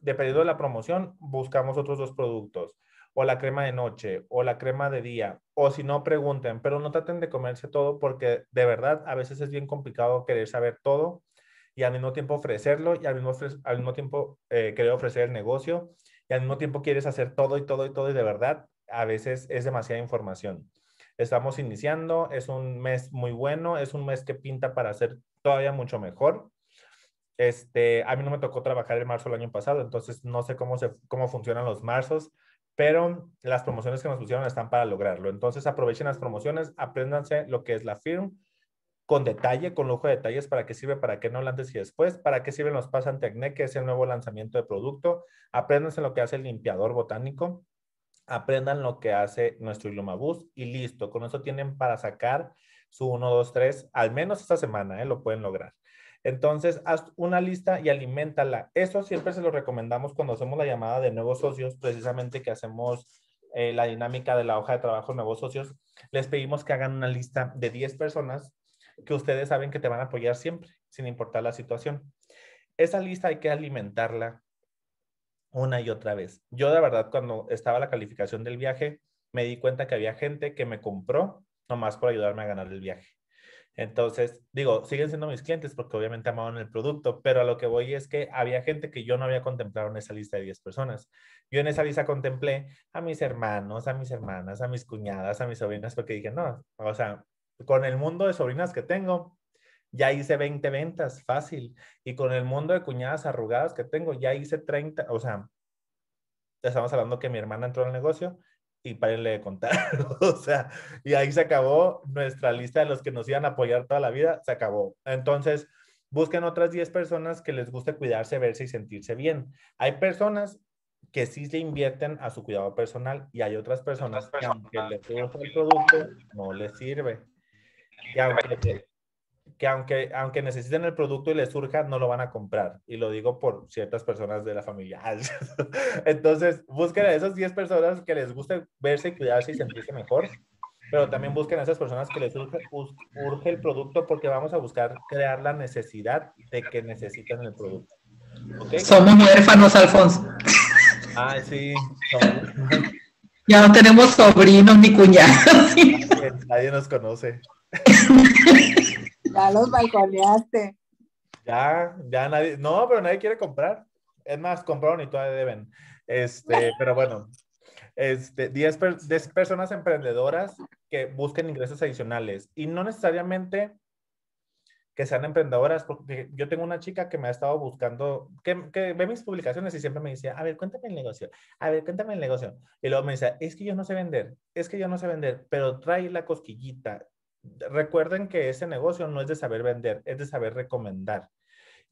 dependiendo de la promoción, buscamos otros dos productos. O la crema de noche, o la crema de día, o si no, pregunten, pero no traten de comerse todo porque de verdad a veces es bien complicado querer saber todo y al mismo tiempo ofrecerlo y al mismo, al mismo tiempo eh, querer ofrecer el negocio y al mismo tiempo quieres hacer todo y todo y todo y de verdad a veces es demasiada información. Estamos iniciando, es un mes muy bueno, es un mes que pinta para hacer todavía mucho mejor. Este, a mí no me tocó trabajar en marzo el año pasado, entonces no sé cómo, cómo funcionan los marzos, pero las promociones que nos pusieron están para lograrlo. Entonces aprovechen las promociones, apréndanse lo que es la firm, con detalle, con lujo de detalles, para qué sirve, para qué no antes y después, para qué sirven los pasan Antiacné, que es el nuevo lanzamiento de producto. Apréndanse lo que hace el limpiador botánico, aprendan lo que hace nuestro Ilumabus y listo. Con eso tienen para sacar su 1, 2, 3, al menos esta semana, ¿eh? lo pueden lograr. Entonces, haz una lista y alimentala. Eso siempre se lo recomendamos cuando hacemos la llamada de nuevos socios, precisamente que hacemos eh, la dinámica de la hoja de trabajo de nuevos socios. Les pedimos que hagan una lista de 10 personas que ustedes saben que te van a apoyar siempre, sin importar la situación. Esa lista hay que alimentarla una y otra vez. Yo de verdad cuando estaba la calificación del viaje, me di cuenta que había gente que me compró nomás por ayudarme a ganar el viaje. Entonces, digo, siguen siendo mis clientes porque obviamente amaban el producto, pero a lo que voy es que había gente que yo no había contemplado en esa lista de 10 personas. Yo en esa lista contemplé a mis hermanos, a mis hermanas, a mis cuñadas, a mis sobrinas, porque dije, no, o sea, con el mundo de sobrinas que tengo, ya hice 20 ventas, fácil. Y con el mundo de cuñadas arrugadas que tengo, ya hice 30, o sea, estamos hablando que mi hermana entró al negocio y párenle de contar. o sea, y ahí se acabó nuestra lista de los que nos iban a apoyar toda la vida, se acabó. Entonces, busquen otras 10 personas que les guste cuidarse, verse y sentirse bien. Hay personas que sí se invierten a su cuidado personal y hay otras personas, que aunque les el producto, no les sirve que aunque, aunque, necesiten el producto y les surja, no lo van a comprar. Y lo digo por ciertas personas de la familia. Entonces, busquen a esas 10 personas que les guste verse, cuidarse y sentirse mejor. Pero también busquen a esas personas que les urge, urge el producto porque vamos a buscar crear la necesidad de que necesiten el producto. Somos huérfanos, Alfonso. Ah, sí. Ya no tenemos sobrinos ni cuñados. nadie nos conoce ya los balconeaste. Ya, ya nadie, no, pero nadie quiere comprar. Es más, compraron y todavía deben. Este, pero bueno, este, 10, personas emprendedoras que busquen ingresos adicionales y no necesariamente que sean emprendedoras, porque yo tengo una chica que me ha estado buscando, que, que, ve mis publicaciones y siempre me dice, a ver, cuéntame el negocio, a ver, cuéntame el negocio. Y luego me dice, es que yo no sé vender, es que yo no sé vender, pero trae la cosquillita, recuerden que ese negocio no es de saber vender, es de saber recomendar.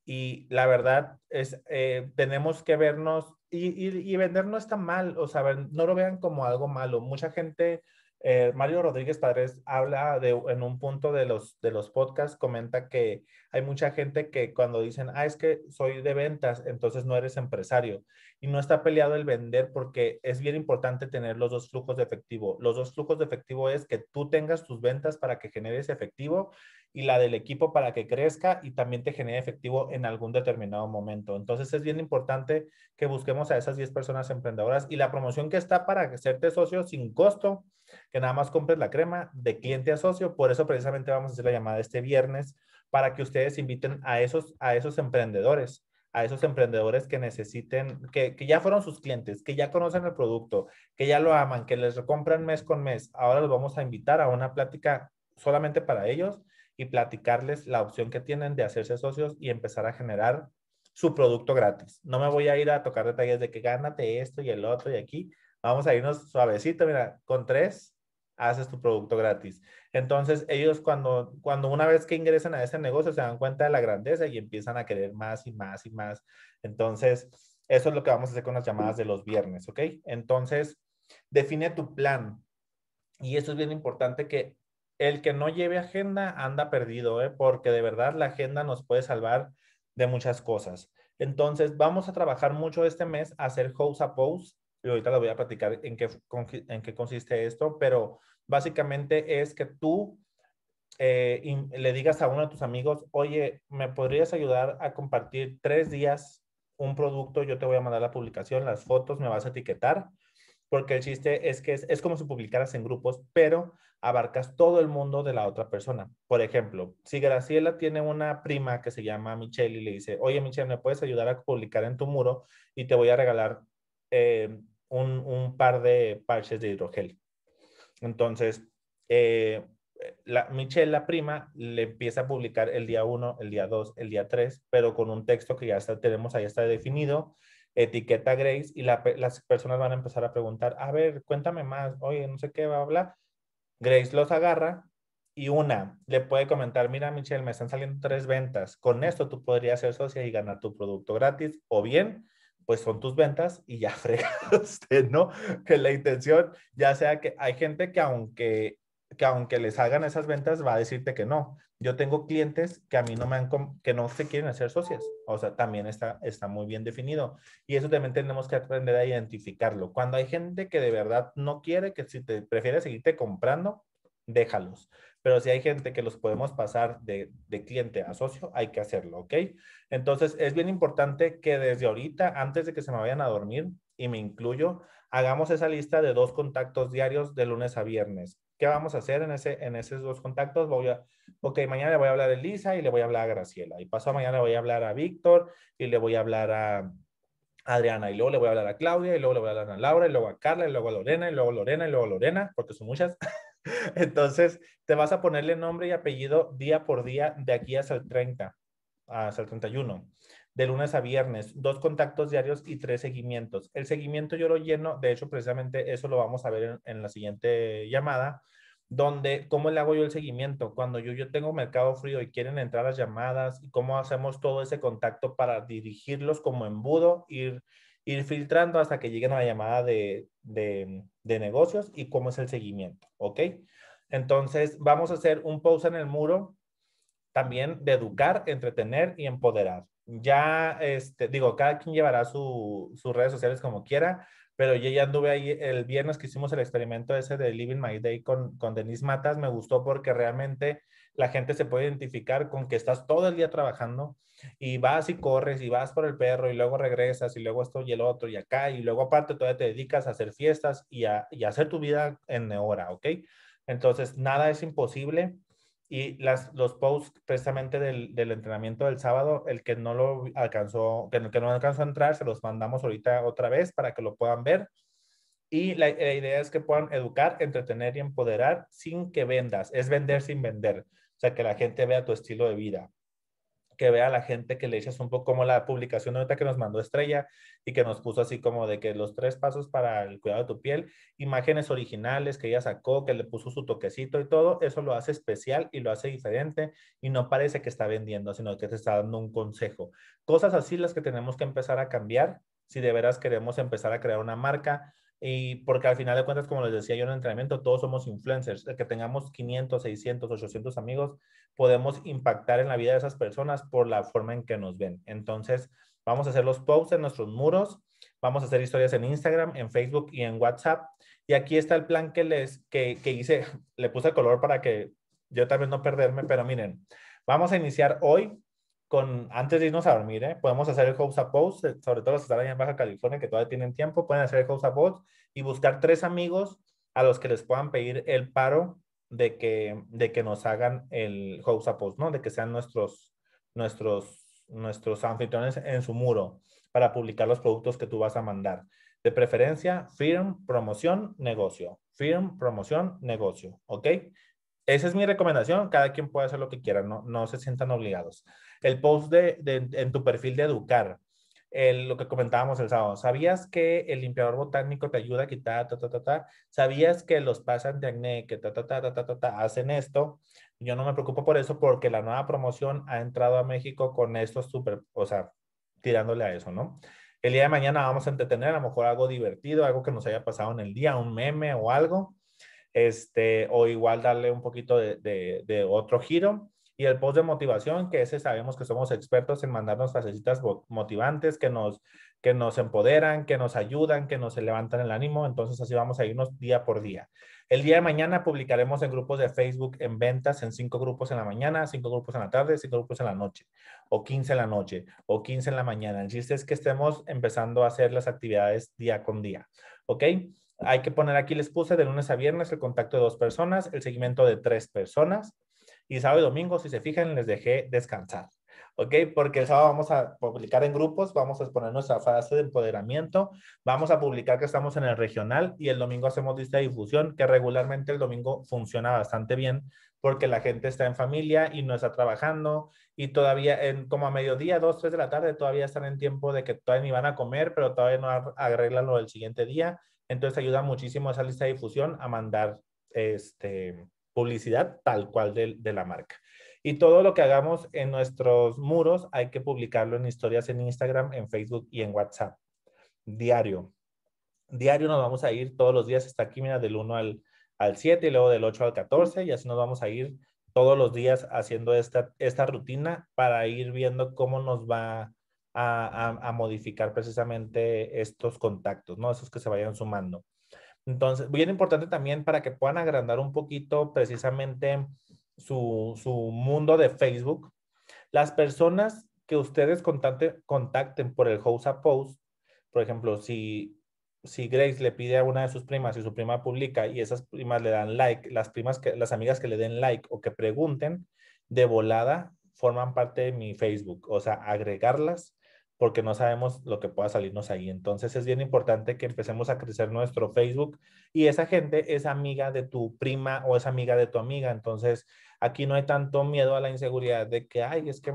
Y la verdad es, eh, tenemos que vernos y, y, vender no está mal, o sea, no lo vean como algo malo. Mucha gente eh, Mario Rodríguez Padres habla en un punto de los, de los podcasts, comenta que hay mucha gente que cuando dicen, ah, es que soy de ventas, entonces no eres empresario. Y no está peleado el vender porque es bien importante tener los dos flujos de efectivo. Los dos flujos de efectivo es que tú tengas tus ventas para que generes efectivo y la del equipo para que crezca y también te genere efectivo en algún determinado momento. Entonces es bien importante que busquemos a esas 10 personas emprendedoras y la promoción que está para hacerte socio sin costo, que nada más compres la crema de cliente a socio. Por eso precisamente vamos a hacer la llamada este viernes para que ustedes inviten a esos, a esos emprendedores a esos emprendedores que necesiten, que, que, ya fueron sus clientes, que ya conocen el producto, que ya lo aman, que les compran mes con mes. Ahora los vamos a invitar a una plática solamente para ellos y platicarles la opción que tienen de hacerse socios y empezar a generar su producto gratis. No me voy a ir a tocar detalles de que gánate esto y el otro y aquí. Vamos a irnos suavecito, mira, con tres haces tu producto gratis. Entonces, ellos cuando, cuando una vez que ingresan a ese negocio se dan cuenta de la grandeza y empiezan a querer más y más y más. Entonces, eso es lo que vamos a hacer con las llamadas de los viernes, ¿ok? Entonces, define tu plan. Y eso es bien importante que el que no lleve agenda anda perdido, ¿eh? porque de verdad la agenda nos puede salvar de muchas cosas. Entonces, vamos a trabajar mucho este mes a hacer house a post. Y ahorita les voy a platicar en qué, en qué consiste esto, pero básicamente es que tú eh, le digas a uno de tus amigos, oye, ¿me podrías ayudar a compartir tres días un producto? Yo te voy a mandar la publicación, las fotos, me vas a etiquetar porque el chiste es que es, como si publicaras en grupos, pero abarcas todo el mundo de la otra persona. Por ejemplo, si Graciela tiene una prima que se llama Michelle y le dice, oye Michelle, ¿me puedes ayudar a publicar en tu muro? Y te voy a regalar eh, un, par de parches de hidrogel. Entonces, eh, la, Michelle, la prima, le empieza a publicar el día 1, el día 2, el día 3, pero con un texto que ya tenemos ahí está definido etiqueta Grace y las personas van a empezar a preguntar, a ver, cuéntame más, oye, no sé qué, va a hablar. Grace los agarra y una le puede comentar, mira Michelle, me están saliendo tres ventas, con esto tú podrías ser socia y ganar tu producto gratis o bien pues son tus ventas y ya fregaste, ¿no? Que la intención ya sea que hay gente que aunque que aunque les hagan esas ventas va a decirte que no, yo tengo clientes que a mí no me han, que no se quieren hacer socias. O sea, también está, está muy bien definido. Y eso también tenemos que aprender a identificarlo. Cuando hay gente que de verdad no quiere, que si te prefiere seguirte comprando, déjalos. Pero si hay gente que los podemos pasar de, de cliente a socio, hay que hacerlo, ¿ok? Entonces, es bien importante que desde ahorita, antes de que se me vayan a dormir, y me incluyo, hagamos esa lista de dos contactos diarios de lunes a viernes. ¿Qué vamos a hacer en, ese, en esos dos contactos? Voy a, ok, mañana le voy a hablar a Elisa y le voy a hablar a Graciela. Y pasado mañana le voy a hablar a Víctor y le voy a hablar a Adriana. Y luego le voy a hablar a Claudia y luego le voy a hablar a Laura y luego a Carla y luego a Lorena y luego a Lorena y luego a Lorena, porque son muchas. Entonces, te vas a ponerle nombre y apellido día por día de aquí hasta el 30, hasta el 31 de lunes a viernes, dos contactos diarios y tres seguimientos. El seguimiento yo lo lleno, de hecho, precisamente eso lo vamos a ver en, la siguiente llamada, donde, ¿cómo le hago yo el seguimiento? Cuando yo, yo tengo mercado frío y quieren entrar las llamadas, ¿cómo hacemos todo ese contacto para dirigirlos como embudo, ir, ir filtrando hasta que lleguen a la llamada de, negocios y cómo es el seguimiento? ¿Ok? Entonces, vamos a hacer un pausa en el muro también de educar, entretener y empoderar ya, este, digo, cada quien llevará su, sus redes sociales como quiera, pero yo ya anduve ahí el viernes que hicimos el experimento ese de Living My Day con, con Denise Matas, me gustó porque realmente la gente se puede identificar con que estás todo el día trabajando y vas y corres y vas por el perro y luego regresas y luego esto y el otro y acá y luego aparte todavía te dedicas a hacer fiestas y a, y a hacer tu vida en hora, ¿ok? Entonces, nada es imposible y las, los posts precisamente del, entrenamiento del sábado, el que no lo alcanzó, que, que no alcanzó a entrar, se los mandamos ahorita otra vez para que lo puedan ver. Y la, idea es que puedan educar, entretener y empoderar sin que vendas. Es vender sin vender. O sea, que la gente vea tu estilo de vida que vea a la gente que le echas un poco como la publicación ahorita que nos mandó Estrella y que nos puso así como de que los tres pasos para el cuidado de tu piel, imágenes originales que ella sacó, que le puso su toquecito y todo, eso lo hace especial y lo hace diferente y no parece que está vendiendo, sino que te está dando un consejo. Cosas así las que tenemos que empezar a cambiar si de veras queremos empezar a crear una marca y porque al final de cuentas, como les decía yo en el entrenamiento, todos somos influencers. El que tengamos 500, 600, 800 amigos, podemos impactar en la vida de esas personas por la forma en que nos ven. Entonces, vamos a hacer los posts en nuestros muros, vamos a hacer historias en Instagram, en Facebook y en WhatsApp. Y aquí está el plan que les que, hice, le puse color para que yo también no perderme, pero miren, vamos a iniciar hoy con, antes de irnos a dormir, ¿eh? podemos hacer el House a Post, eh, sobre todo los que están en Baja California que todavía tienen tiempo, pueden hacer el House a Post y buscar tres amigos a los que les puedan pedir el paro de que, de que nos hagan el House a Post, ¿no? De que sean nuestros, nuestros, nuestros anfitriones en su muro para publicar los productos que tú vas a mandar. De preferencia, firm, promoción, negocio. Firm, promoción, negocio. ¿Ok? Esa es mi recomendación. Cada quien puede hacer lo que quiera, no, no se sientan obligados el post en tu perfil de educar, el, lo que comentábamos el sábado. ¿Sabías que el limpiador botánico te ayuda a quitar, ta, ¿Sabías que los pasan de acné, que ta, ta, hacen esto? Yo no me preocupo por eso porque la nueva promoción ha entrado a México con esto súper, o sea, tirándole a eso, ¿no? El día de mañana vamos a entretener, a lo mejor algo divertido, algo que nos haya pasado en el día, un meme o algo, este, o igual darle un poquito de otro giro. Y el post de motivación, que ese sabemos que somos expertos en mandarnos citas motivantes que nos, que nos empoderan, que nos ayudan, que nos levantan el ánimo. Entonces así vamos a irnos día por día. El día de mañana publicaremos en grupos de Facebook en ventas, en cinco grupos en la mañana, cinco grupos en la tarde, cinco grupos en la noche, o quince en la noche, o quince en la mañana. El chiste es que estemos empezando a hacer las actividades día con día. ¿Ok? Hay que poner aquí, les puse de lunes a viernes el contacto de dos personas, el seguimiento de tres personas, y sábado y domingo, si se fijan, les dejé descansar. ¿ok? Porque el sábado vamos a publicar en grupos, vamos a exponer nuestra fase de empoderamiento, vamos a publicar que estamos en el regional y el domingo hacemos lista de difusión, que regularmente el domingo funciona bastante bien porque la gente está en familia y no está trabajando y todavía en como a mediodía, dos, tres de la tarde todavía están en tiempo de que todavía ni van a comer, pero todavía no arreglan lo del siguiente día. Entonces ayuda muchísimo esa lista de difusión a mandar este publicidad tal cual de, de la marca. Y todo lo que hagamos en nuestros muros hay que publicarlo en historias en Instagram, en Facebook y en WhatsApp. Diario. Diario nos vamos a ir todos los días hasta aquí, mira, del 1 al, al 7 y luego del 8 al 14 y así nos vamos a ir todos los días haciendo esta, esta rutina para ir viendo cómo nos va a, a modificar precisamente estos contactos, ¿no? Esos que se vayan sumando. Entonces, bien importante también para que puedan agrandar un poquito precisamente su, mundo de Facebook. Las personas que ustedes contacten, por el host a post, por ejemplo, si, si Grace le pide a una de sus primas y su prima publica y esas primas le dan like, las primas que, las amigas que le den like o que pregunten, de volada forman parte de mi Facebook. O sea, agregarlas porque no sabemos lo que pueda salirnos ahí. Entonces es bien importante que empecemos a crecer nuestro Facebook y esa gente es amiga de tu prima o es amiga de tu amiga. Entonces aquí no hay tanto miedo a la inseguridad de que, ay, es que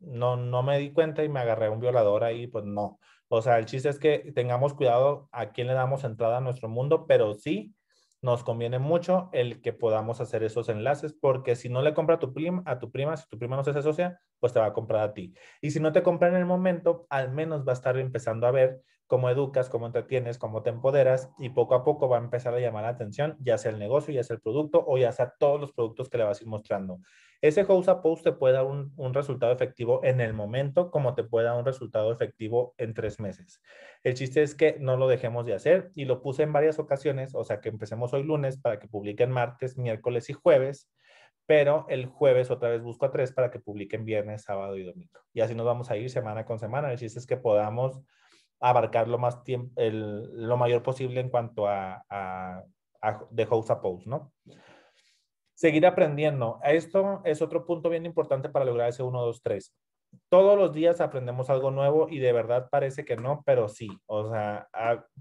no, no me di cuenta y me agarré a un violador ahí, pues no. O sea, el chiste es que tengamos cuidado a quién le damos entrada a nuestro mundo, pero sí nos conviene mucho el que podamos hacer esos enlaces, porque si no le compra a tu prima, a tu prima, si tu prima no se asocia, pues te va a comprar a ti. Y si no te compra en el momento, al menos va a estar empezando a ver cómo educas, cómo entretienes, cómo te empoderas y poco a poco va a empezar a llamar la atención, ya sea el negocio, ya sea el producto o ya sea todos los productos que le vas a ir mostrando. Ese house a post te puede dar un, resultado efectivo en el momento, como te puede dar un resultado efectivo en tres meses. El chiste es que no lo dejemos de hacer y lo puse en varias ocasiones, o sea que empecemos hoy lunes para que publiquen martes, miércoles y jueves, pero el jueves otra vez busco a tres para que publiquen viernes, sábado y domingo. Y así nos vamos a ir semana con semana. El chiste es que podamos abarcar lo, más tiempo, lo mayor posible en cuanto a, de house a post, ¿no? seguir aprendiendo. Esto es otro punto bien importante para lograr ese 1, 2, 3. Todos los días aprendemos algo nuevo y de verdad parece que no, pero sí. O sea,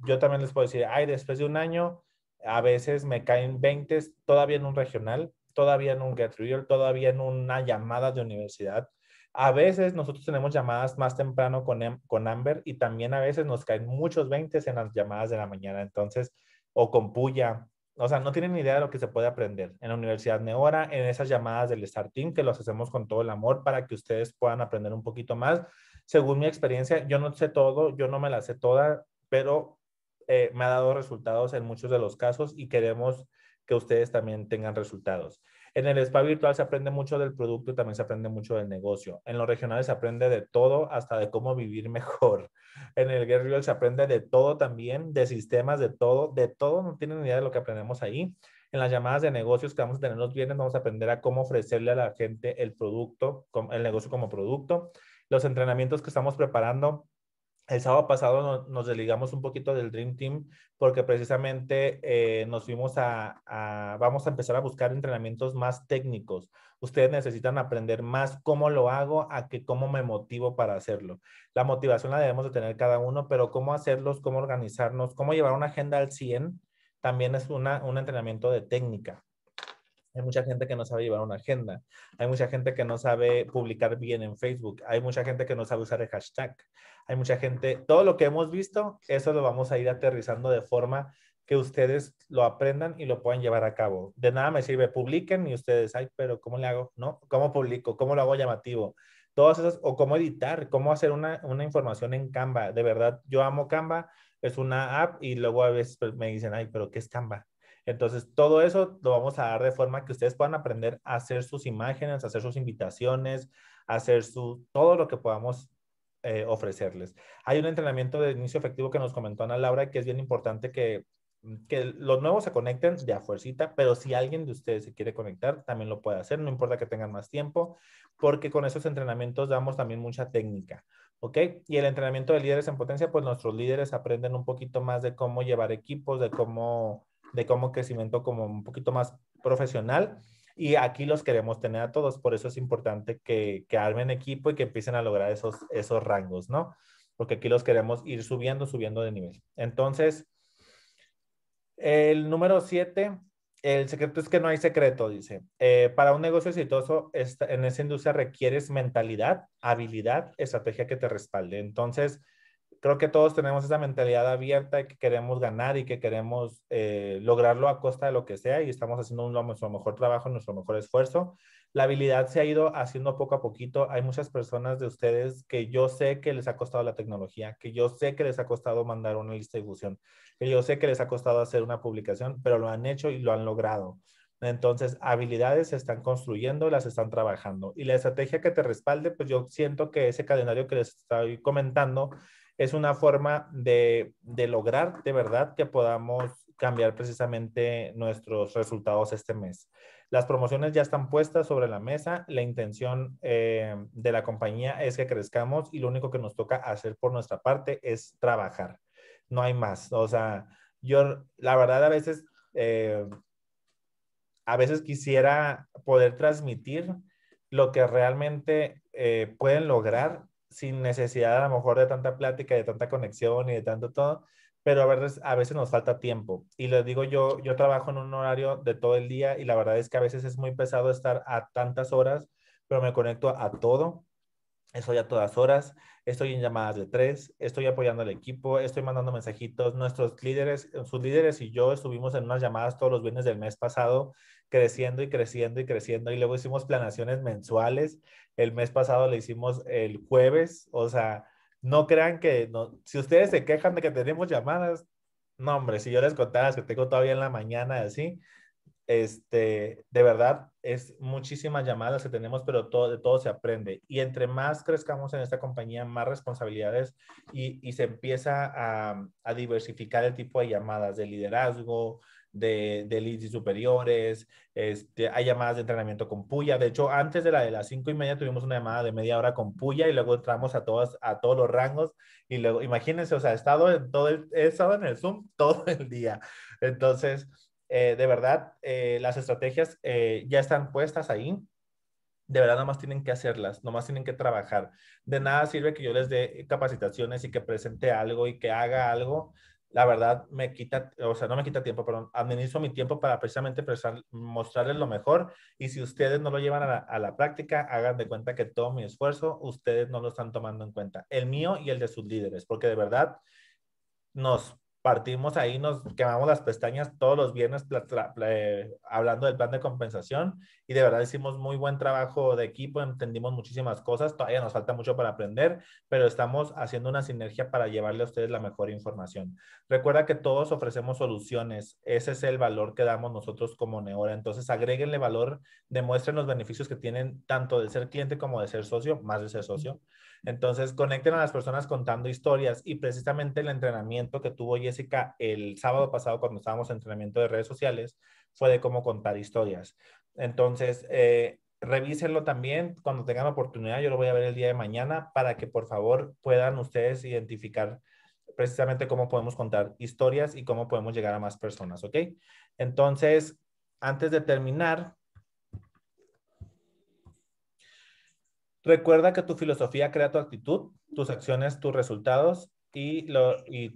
yo también les puedo decir, ay, después de un año, a veces me caen 20 todavía en un regional, todavía en un get real, todavía en una llamada de universidad. A veces nosotros tenemos llamadas más temprano con, con Amber y también a veces nos caen muchos 20 en las llamadas de la mañana. Entonces, o con Puya, o sea, no tienen ni idea de lo que se puede aprender en la Universidad Neora, en esas llamadas del Start Team, que los hacemos con todo el amor para que ustedes puedan aprender un poquito más. Según mi experiencia, yo no sé todo, yo no me la sé toda, pero eh, me ha dado resultados en muchos de los casos y queremos que ustedes también tengan resultados. En el spa virtual se aprende mucho del producto y también se aprende mucho del negocio. En los regionales se aprende de todo, hasta de cómo vivir mejor. En el Guerrero se aprende de todo también, de sistemas, de todo, de todo. No tienen idea de lo que aprendemos ahí. En las llamadas de negocios que vamos a tener los viernes, vamos a aprender a cómo ofrecerle a la gente el producto, el negocio como producto. Los entrenamientos que estamos preparando el sábado pasado nos desligamos un poquito del Dream Team porque precisamente eh, nos fuimos a, vamos a empezar a buscar entrenamientos más técnicos. Ustedes necesitan aprender más cómo lo hago a que cómo me motivo para hacerlo. La motivación la debemos de tener cada uno, pero cómo hacerlos, cómo organizarnos, cómo llevar una agenda al 100, también es un entrenamiento de técnica. Hay mucha gente que no sabe llevar una agenda. Hay mucha gente que no sabe publicar bien en Facebook. Hay mucha gente que no sabe usar el hashtag. Hay mucha gente, todo lo que hemos visto, eso lo vamos a ir aterrizando de forma que ustedes lo aprendan y lo puedan llevar a cabo. De nada me sirve, publiquen y ustedes, ay, pero ¿cómo le hago? ¿No? ¿Cómo publico? ¿Cómo lo hago llamativo? Todas esas, o cómo editar, cómo hacer una, una información en Canva. De verdad, yo amo Canva, es una app y luego a veces me dicen, ay, pero ¿qué es Canva? Entonces, todo eso lo vamos a dar de forma que ustedes puedan aprender a hacer sus imágenes, a hacer sus invitaciones, a hacer su, todo lo que podamos eh, ofrecerles. Hay un entrenamiento de inicio efectivo que nos comentó Ana Laura que es bien importante que, que los nuevos se conecten de a fuercita, pero si alguien de ustedes se quiere conectar, también lo puede hacer, no importa que tengan más tiempo, porque con esos entrenamientos damos también mucha técnica. ¿ok? Y el entrenamiento de líderes en potencia, pues nuestros líderes aprenden un poquito más de cómo llevar equipos, de cómo de como crecimiento como un poquito más profesional. Y aquí los queremos tener a todos, por eso es importante que, que armen equipo y que empiecen a lograr esos, esos rangos, ¿no? Porque aquí los queremos ir subiendo, subiendo de nivel. Entonces, el número siete, el secreto es que no hay secreto, dice. Eh, para un negocio exitoso en esa industria requieres mentalidad, habilidad, estrategia que te respalde. Entonces, creo que todos tenemos esa mentalidad abierta y que queremos ganar y que queremos eh, lograrlo a costa de lo que sea y estamos haciendo nuestro mejor trabajo, nuestro mejor esfuerzo. La habilidad se ha ido haciendo poco a poquito. Hay muchas personas de ustedes que yo sé que les ha costado la tecnología, que yo sé que les ha costado mandar una lista de distribución, que yo sé que les ha costado hacer una publicación, pero lo han hecho y lo han logrado. Entonces, habilidades se están construyendo, las están trabajando. Y la estrategia que te respalde, pues yo siento que ese calendario que les estoy comentando es una forma de, lograr de verdad que podamos cambiar precisamente nuestros resultados este mes. Las promociones ya están puestas sobre la mesa. La intención eh, de la compañía es que crezcamos y lo único que nos toca hacer por nuestra parte es trabajar. No hay más. O sea, yo la verdad a veces, eh, a veces quisiera poder transmitir lo que realmente eh, pueden lograr sin necesidad a lo mejor de tanta plática, de tanta conexión y de tanto todo, pero a veces, a veces nos falta tiempo. Y les digo yo, yo trabajo en un horario de todo el día y la verdad es que a veces es muy pesado estar a tantas horas, pero me conecto a todo. Estoy a todas horas, estoy en llamadas de tres, estoy apoyando al equipo, estoy mandando mensajitos. Nuestros líderes, sus líderes y yo estuvimos en unas llamadas todos los viernes del mes pasado creciendo y creciendo y creciendo. Y luego hicimos planaciones mensuales. El mes pasado le hicimos el jueves. O sea, no crean que, si ustedes se quejan de que tenemos llamadas, no, hombre, si yo les contara que tengo todavía en la mañana así, este, de verdad, es muchísimas llamadas que tenemos, pero todo, de todo se aprende. Y entre más crezcamos en esta compañía, más responsabilidades y, se empieza a, a, diversificar el tipo de llamadas de liderazgo, de, de leads superiores, este, hay llamadas de entrenamiento con Puya. De hecho, antes de la de las cinco y media tuvimos una llamada de media hora con Puya y luego entramos a, todos a todos los rangos. Y luego, imagínense, o sea, he estado en, todo el, estado en el Zoom todo el día. Entonces, eh, de verdad, eh, las estrategias eh, ya están puestas ahí. De verdad, nomás tienen que hacerlas, nomás tienen que trabajar. De nada sirve que yo les dé capacitaciones y que presente algo y que haga algo la verdad me quita, o sea, no me quita tiempo, pero administro mi tiempo para precisamente mostrarles lo mejor y si ustedes no lo llevan a la, a la, práctica, hagan de cuenta que todo mi esfuerzo, ustedes no lo están tomando en cuenta, el mío y el de sus líderes, porque de verdad nos partimos ahí, nos quemamos las pestañas todos los viernes eh, hablando del plan de compensación y de verdad hicimos muy buen trabajo de equipo, entendimos muchísimas cosas, todavía nos falta mucho para aprender, pero estamos haciendo una sinergia para llevarle a ustedes la mejor información. Recuerda que todos ofrecemos soluciones, ese es el valor que damos nosotros como Neora, entonces agréguenle valor, demuestren los beneficios que tienen tanto de ser cliente como de ser socio, más de ser socio. Entonces, conecten a las personas contando historias y precisamente el entrenamiento que tuvo Jessica el sábado pasado cuando estábamos en entrenamiento de redes sociales fue de cómo contar historias. Entonces, eh, revísenlo también cuando tengan oportunidad. Yo lo voy a ver el día de mañana para que por favor puedan ustedes identificar precisamente cómo podemos contar historias y cómo podemos llegar a más personas, ¿ok? Entonces, antes de terminar, Recuerda que tu filosofía crea tu actitud, tus acciones, tus resultados y,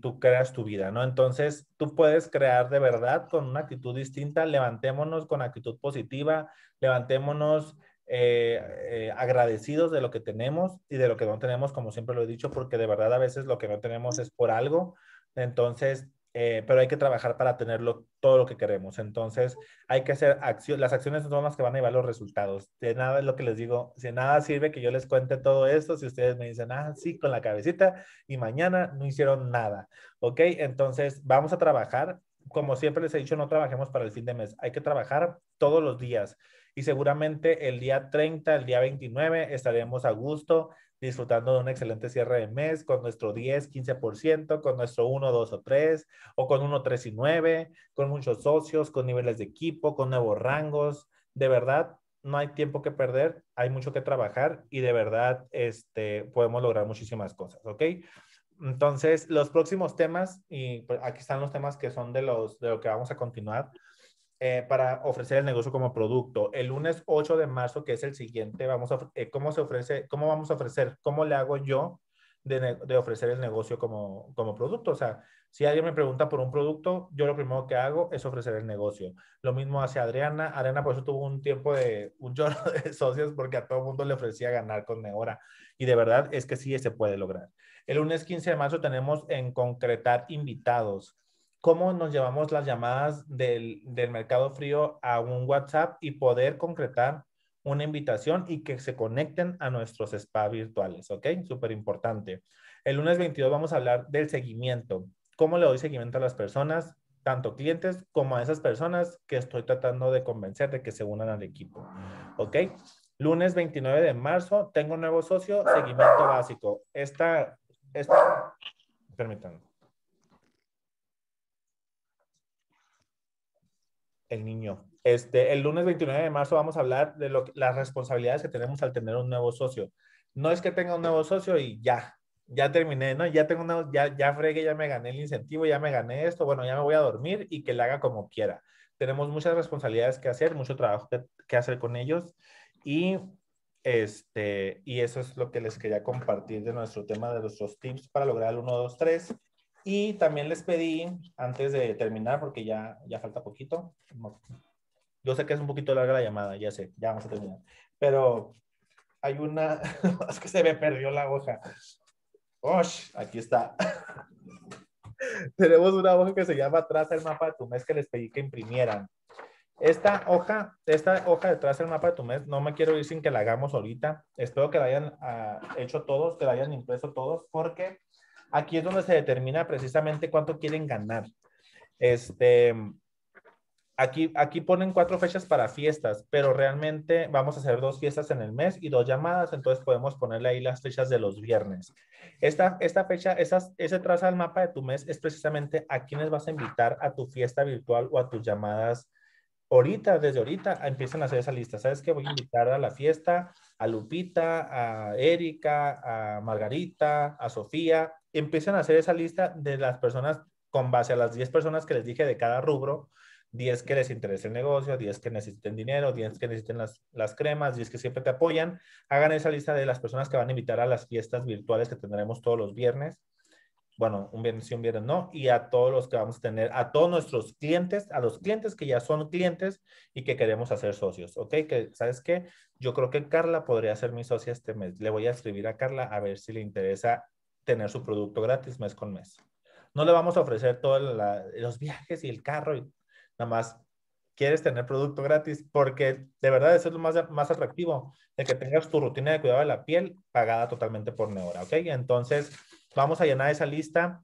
tú creas tu vida, ¿no? Entonces, tú puedes crear de verdad con una actitud distinta, levantémonos con actitud positiva, levantémonos eh, eh, agradecidos de lo que tenemos y de lo que no tenemos, como siempre lo he dicho, porque de verdad a veces lo que no tenemos es por algo. Entonces, eh, pero hay que trabajar para tenerlo todo lo que queremos. Entonces, hay que hacer acciones, las acciones son las que van a llevar los resultados. De nada es lo que les digo, de nada sirve que yo les cuente todo esto si ustedes me dicen, ah, sí, con la cabecita y mañana no hicieron nada. ¿Ok? Entonces, vamos a trabajar. Como siempre les he dicho, no trabajemos para el fin de mes, hay que trabajar todos los días y seguramente el día 30, el día 29 estaremos a gusto disfrutando de un excelente cierre de mes con nuestro 10, 15%, con nuestro 1, 2 o 3, o con 1, 3 y 9, con muchos socios, con niveles de equipo, con nuevos rangos. De verdad, no hay tiempo que perder, hay mucho que trabajar y de verdad este, podemos lograr muchísimas cosas, ¿ok? Entonces, los próximos temas, y pues, aquí están los temas que son de, los, de lo que vamos a continuar, eh, para ofrecer el negocio como producto. El lunes 8 de marzo, que es el siguiente, vamos a, eh, ¿cómo se ofrece? ¿Cómo vamos a ofrecer? ¿Cómo le hago yo de, de, ofrecer el negocio como, como producto? O sea, si alguien me pregunta por un producto, yo lo primero que hago es ofrecer el negocio. Lo mismo hace Adriana. Adriana por eso tuvo un tiempo de un lloro de socios porque a todo el mundo le ofrecía ganar con Neora. Y de verdad es que sí se puede lograr. El lunes 15 de marzo tenemos en concretar invitados cómo nos llevamos las llamadas del, del, mercado frío a un WhatsApp y poder concretar una invitación y que se conecten a nuestros spa virtuales, ¿ok? Súper importante. El lunes 22 vamos a hablar del seguimiento. ¿Cómo le doy seguimiento a las personas, tanto clientes como a esas personas que estoy tratando de convencer de que se unan al equipo, ¿ok? Lunes 29 de marzo, tengo un nuevo socio, seguimiento básico. Esta, esta, permítanme. el niño. Este, el lunes 29 de marzo vamos a hablar de las responsabilidades que tenemos al tener un nuevo socio. No es que tenga un nuevo socio y ya, ya terminé, ¿no? Ya tengo ya, fregué, ya me gané el incentivo, ya me gané esto, bueno, ya me voy a dormir y que le haga como quiera. Tenemos muchas responsabilidades que hacer, mucho trabajo que, hacer con ellos y este, y eso es lo que les quería compartir de nuestro tema de nuestros tips para lograr el 1, 2, 3. Y también les pedí, antes de terminar, porque ya, ya falta poquito, yo sé que es un poquito larga la llamada, ya sé, ya vamos a terminar, pero hay una, es que se me perdió la hoja. ¡Osh! Aquí está. Tenemos una hoja que se llama atrás el mapa de tu mes que les pedí que imprimieran. Esta hoja, esta hoja de Traza el mapa de tu mes, no me quiero ir sin que la hagamos ahorita. Espero que la hayan ah, hecho todos, que la hayan impreso todos, porque Aquí es donde se determina precisamente cuánto quieren ganar. Este, aquí, aquí ponen cuatro fechas para fiestas, pero realmente vamos a hacer dos fiestas en el mes y dos llamadas, entonces podemos ponerle ahí las fechas de los viernes. Esta, esta fecha, esas, ese traza del mapa de tu mes es precisamente a quienes vas a invitar a tu fiesta virtual o a tus llamadas ahorita, desde ahorita, empiezan a hacer esa lista. ¿Sabes que Voy a invitar a la fiesta a Lupita, a Erika, a Margarita, a Sofía, empiezan a hacer esa lista de las personas con base a las 10 personas que les dije de cada rubro, 10 que les interesa el negocio, 10 que necesiten dinero, 10 que necesiten las, las cremas, 10 que siempre te apoyan. Hagan esa lista de las personas que van a invitar a las fiestas virtuales que tendremos todos los viernes. Bueno, un viernes sí, un viernes no. Y a todos los que vamos a tener, a todos nuestros clientes, a los clientes que ya son clientes y que queremos hacer socios. ¿Ok? Que, ¿Sabes qué? Yo creo que Carla podría ser mi socia este mes. Le voy a escribir a Carla a ver si le interesa tener su producto gratis mes con mes. No le vamos a ofrecer todos los viajes y el carro, y nada más quieres tener producto gratis porque de verdad eso es lo más, más atractivo, de que tengas tu rutina de cuidado de la piel pagada totalmente por Neora, ¿ok? Entonces, vamos a llenar esa lista,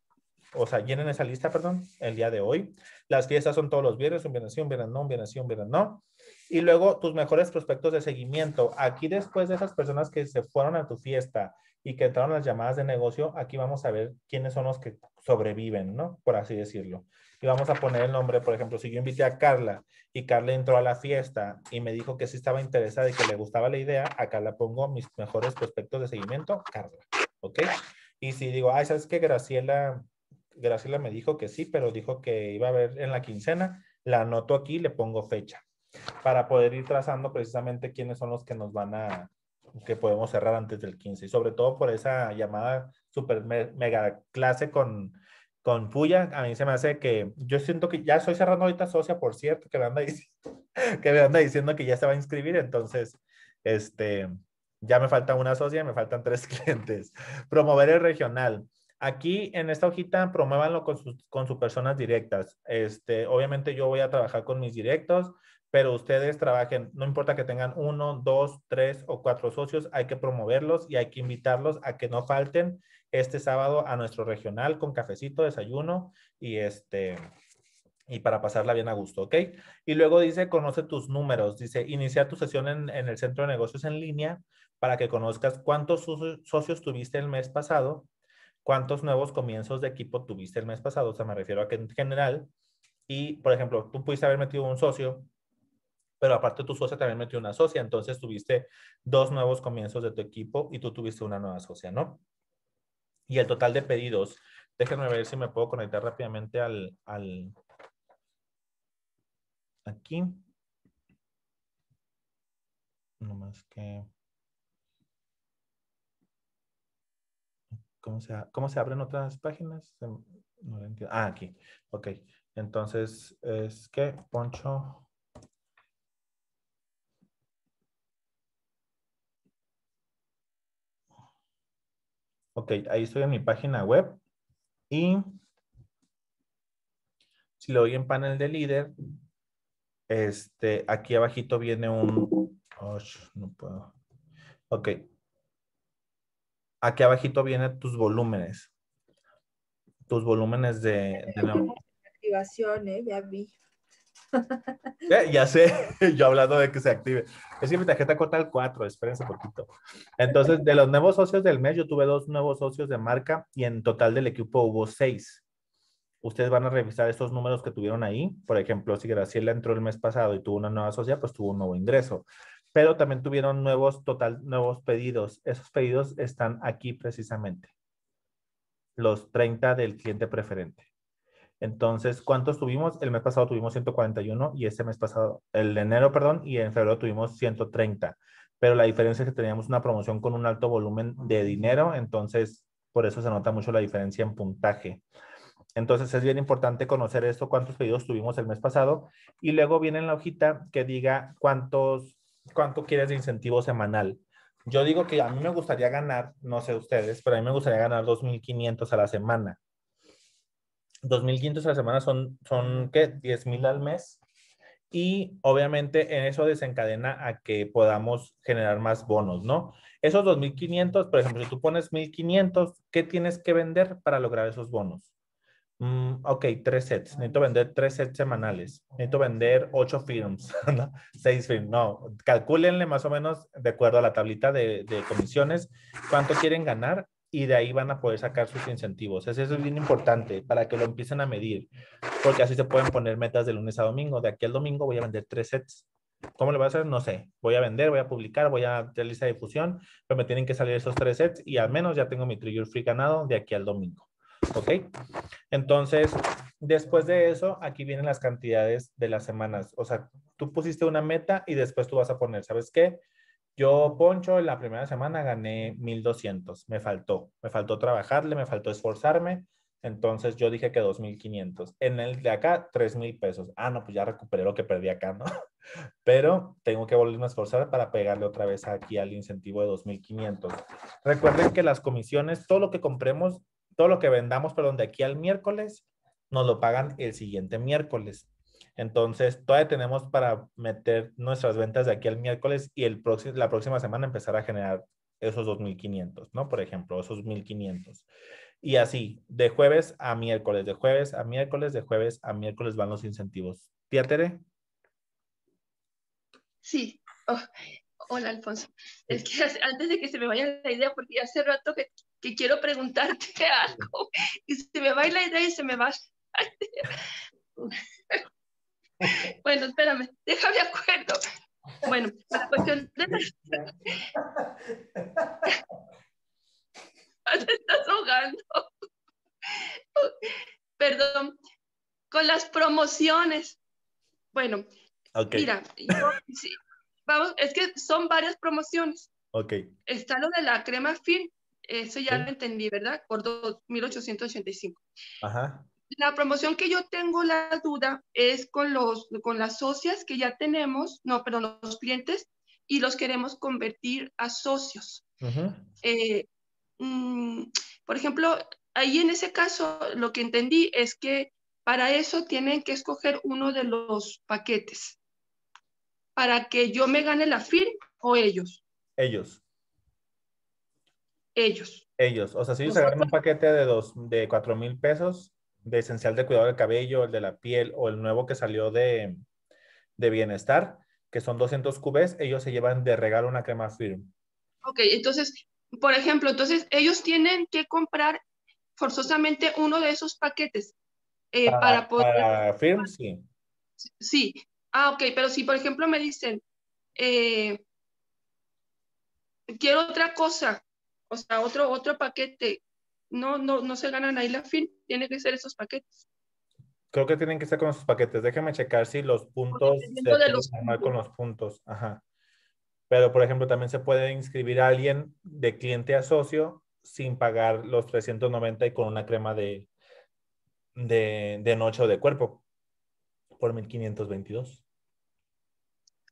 o sea, llenen esa lista, perdón, el día de hoy. Las fiestas son todos los viernes, un viernes sí, un viernes no, un viernes sí, un viernes no. Y luego tus mejores prospectos de seguimiento. Aquí después de esas personas que se fueron a tu fiesta, y que entraron las llamadas de negocio, aquí vamos a ver quiénes son los que sobreviven, ¿no? Por así decirlo. Y vamos a poner el nombre, por ejemplo, si yo invité a Carla y Carla entró a la fiesta y me dijo que sí estaba interesada y que le gustaba la idea, acá la pongo mis mejores prospectos de seguimiento, Carla, ¿ok? Y si digo, ay, ¿sabes qué? Graciela, Graciela me dijo que sí, pero dijo que iba a ver en la quincena, la anoto aquí y le pongo fecha para poder ir trazando precisamente quiénes son los que nos van a, que podemos cerrar antes del 15. Y sobre todo por esa llamada super mega clase con, con Puya, a mí se me hace que yo siento que ya estoy cerrando ahorita socia, por cierto, que me anda diciendo que, diciendo que ya se va a inscribir, entonces, este, ya me falta una socia, me faltan tres clientes. Promover el regional. Aquí en esta hojita promuévanlo con sus, con sus personas directas. Este, obviamente yo voy a trabajar con mis directos, pero ustedes trabajen, no importa que tengan uno, dos, tres o cuatro socios, hay que promoverlos y hay que invitarlos a que no falten este sábado a nuestro regional con cafecito, desayuno y este y para pasarla bien a gusto, ¿ok? Y luego dice, conoce tus números, dice, inicia tu sesión en, en el centro de negocios en línea para que conozcas cuántos socios tuviste el mes pasado, cuántos nuevos comienzos de equipo tuviste el mes pasado, o sea, me refiero a que en general, y por ejemplo, tú pudiste haber metido un socio pero aparte tu socia también metió una socia, entonces tuviste dos nuevos comienzos de tu equipo y tú tuviste una nueva socia, ¿no? Y el total de pedidos, déjenme ver si me puedo conectar rápidamente al, al aquí. No más que... ¿Cómo se, ¿Cómo se abren otras páginas? No lo entiendo. Ah, aquí. Ok. Entonces, es que Poncho Ok, ahí estoy en mi página web y si lo doy en panel de líder, este, aquí abajito viene un... Oh, no puedo. Ok. Aquí abajito viene tus volúmenes. Tus volúmenes de... Eh, ya vi. ya sé, yo hablando de que se active. Es que mi tarjeta corta el 4, espérense poquito. Entonces, de los nuevos socios del mes, yo tuve dos nuevos socios de marca y en total del equipo hubo seis. Ustedes van a revisar estos números que tuvieron ahí. Por ejemplo, si Graciela entró el mes pasado y tuvo una nueva socia, pues tuvo un nuevo ingreso. Pero también tuvieron nuevos, total, nuevos pedidos. Esos pedidos están aquí precisamente. Los 30 del cliente preferente. Entonces, ¿cuántos tuvimos? El mes pasado tuvimos 141 y este mes pasado, el de enero, perdón, y en febrero tuvimos 130. Pero la diferencia es que teníamos una promoción con un alto volumen de dinero, entonces por eso se nota mucho la diferencia en puntaje. Entonces es bien importante conocer esto, cuántos pedidos tuvimos el mes pasado y luego viene la hojita que diga cuántos, cuánto quieres de incentivo semanal. Yo digo que a mí me gustaría ganar, no sé ustedes, pero a mí me gustaría ganar 2.500 a la semana. 2.500 a la semana son, son ¿qué? 10.000 al mes. Y obviamente en eso desencadena a que podamos generar más bonos, ¿no? Esos 2.500, por ejemplo, si tú pones 1.500, ¿qué tienes que vender para lograr esos bonos? Mm, ok, tres sets. Necesito vender tres sets semanales. Necesito vender ocho films, ¿no? seis films. No, calcúlenle más o menos, de acuerdo a la tablita de, de comisiones, cuánto quieren ganar y de ahí van a poder sacar sus incentivos. Eso es bien importante para que lo empiecen a medir, porque así se pueden poner metas de lunes a domingo. De aquí al domingo voy a vender tres sets. ¿Cómo lo voy a hacer? No sé. Voy a vender, voy a publicar, voy a hacer lista de difusión, pero me tienen que salir esos tres sets y al menos ya tengo mi trigger free ganado de aquí al domingo. ¿Ok? Entonces, después de eso, aquí vienen las cantidades de las semanas. O sea, tú pusiste una meta y después tú vas a poner, ¿sabes qué? Yo, Poncho, en la primera semana gané 1200, me faltó, me faltó trabajarle, me faltó esforzarme, entonces yo dije que 2500. En el de acá, 3000 pesos. Ah, no, pues ya recuperé lo que perdí acá, ¿no? Pero tengo que volverme a esforzar para pegarle otra vez aquí al incentivo de 2500. Recuerden que las comisiones, todo lo que compremos, todo lo que vendamos, perdón, de aquí al miércoles, nos lo pagan el siguiente miércoles. Entonces, todavía tenemos para meter nuestras ventas de aquí al miércoles y el la próxima semana empezar a generar esos 2.500, ¿no? Por ejemplo, esos 1.500. Y así, de jueves a miércoles, de jueves a miércoles, de jueves a miércoles van los incentivos. ¿Tía Tere? Sí. Oh, hola, Alfonso. Es que antes de que se me vaya la idea, porque hace rato que, que quiero preguntarte algo y se me va la idea y se me va. Bueno, espérame, déjame acuerdo. Bueno, la cuestión de Te estás ahogando. Perdón, con las promociones. Bueno, mira, vamos, es que son varias promociones. Ok. Está lo de la crema fin, eso ya lo entendí, ¿verdad? Por 2.885. Ajá. La promoción que yo tengo la duda es con, los, con las socias que ya tenemos, no, pero los clientes, y los queremos convertir a socios. Eh, mm, por ejemplo, ahí en ese caso lo que entendí es que para eso tienen que escoger uno de los paquetes, para que yo me gane la firma o ellos. Ellos. Ellos. Ellos. O sea, si ellos ganan un paquete de dos, de cuatro mil pesos, de esencial de cuidado del cabello, el de la piel o el nuevo que salió de, bienestar, que son 200 cubes, ellos se llevan de regalo una crema firm. Ok, entonces, por ejemplo, entonces ellos tienen que comprar forzosamente uno de esos paquetes eh, para, poder... Para firm, sí. Sí. Ah, ok, pero si por ejemplo me dicen, eh, quiero otra cosa, o sea, otro, otro paquete, no, no, no se ganan ahí la fin. tiene que ser esos paquetes. Creo que tienen que ser con esos paquetes. Déjame checar si los puntos con los puntos. Ajá. Pero, por ejemplo, también se puede inscribir a alguien de cliente a socio sin pagar los 390 y con una crema de, de, noche o de cuerpo por 1522.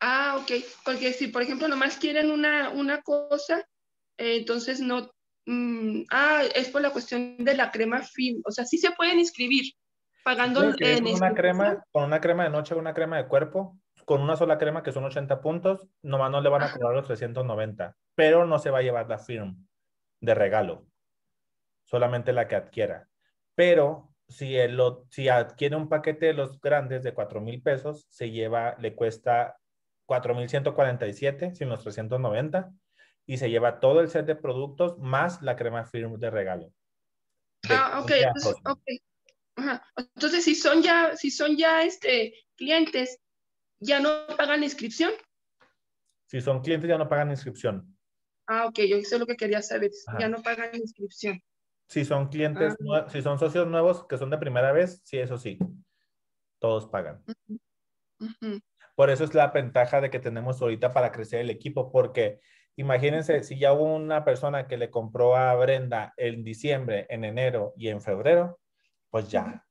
Ah, ok. Porque si, por ejemplo, nomás quieren una, una cosa, eh, entonces no, Mm, ah, es por la cuestión de la crema film o sea, sí se pueden inscribir pagando en con este una crema, con una crema de noche, una crema de cuerpo, con una sola crema que son 80 puntos, nomás no le van a cobrar los 390, pero no se va a llevar la firm de regalo, solamente la que adquiera. Pero si, si adquiere un paquete de los grandes de 4 mil pesos, se lleva, le cuesta 4.147 sin los 390 y se lleva todo el set de productos más la crema firm de regalo. ah, ok. Entonces, okay. Entonces, si son ya, si son ya este, clientes, ¿ya no pagan inscripción? Si son clientes, ya no pagan inscripción. Ah, ok, yo hice lo que quería saber. Ya no pagan inscripción. Si son clientes, ah. si son socios nuevos que son de primera vez, sí, eso sí. Todos pagan. Por eso es la ventaja de que tenemos ahorita para crecer el equipo, porque Imagínense si ya hubo una persona que le compró a Brenda en diciembre, en enero y en febrero, pues ya,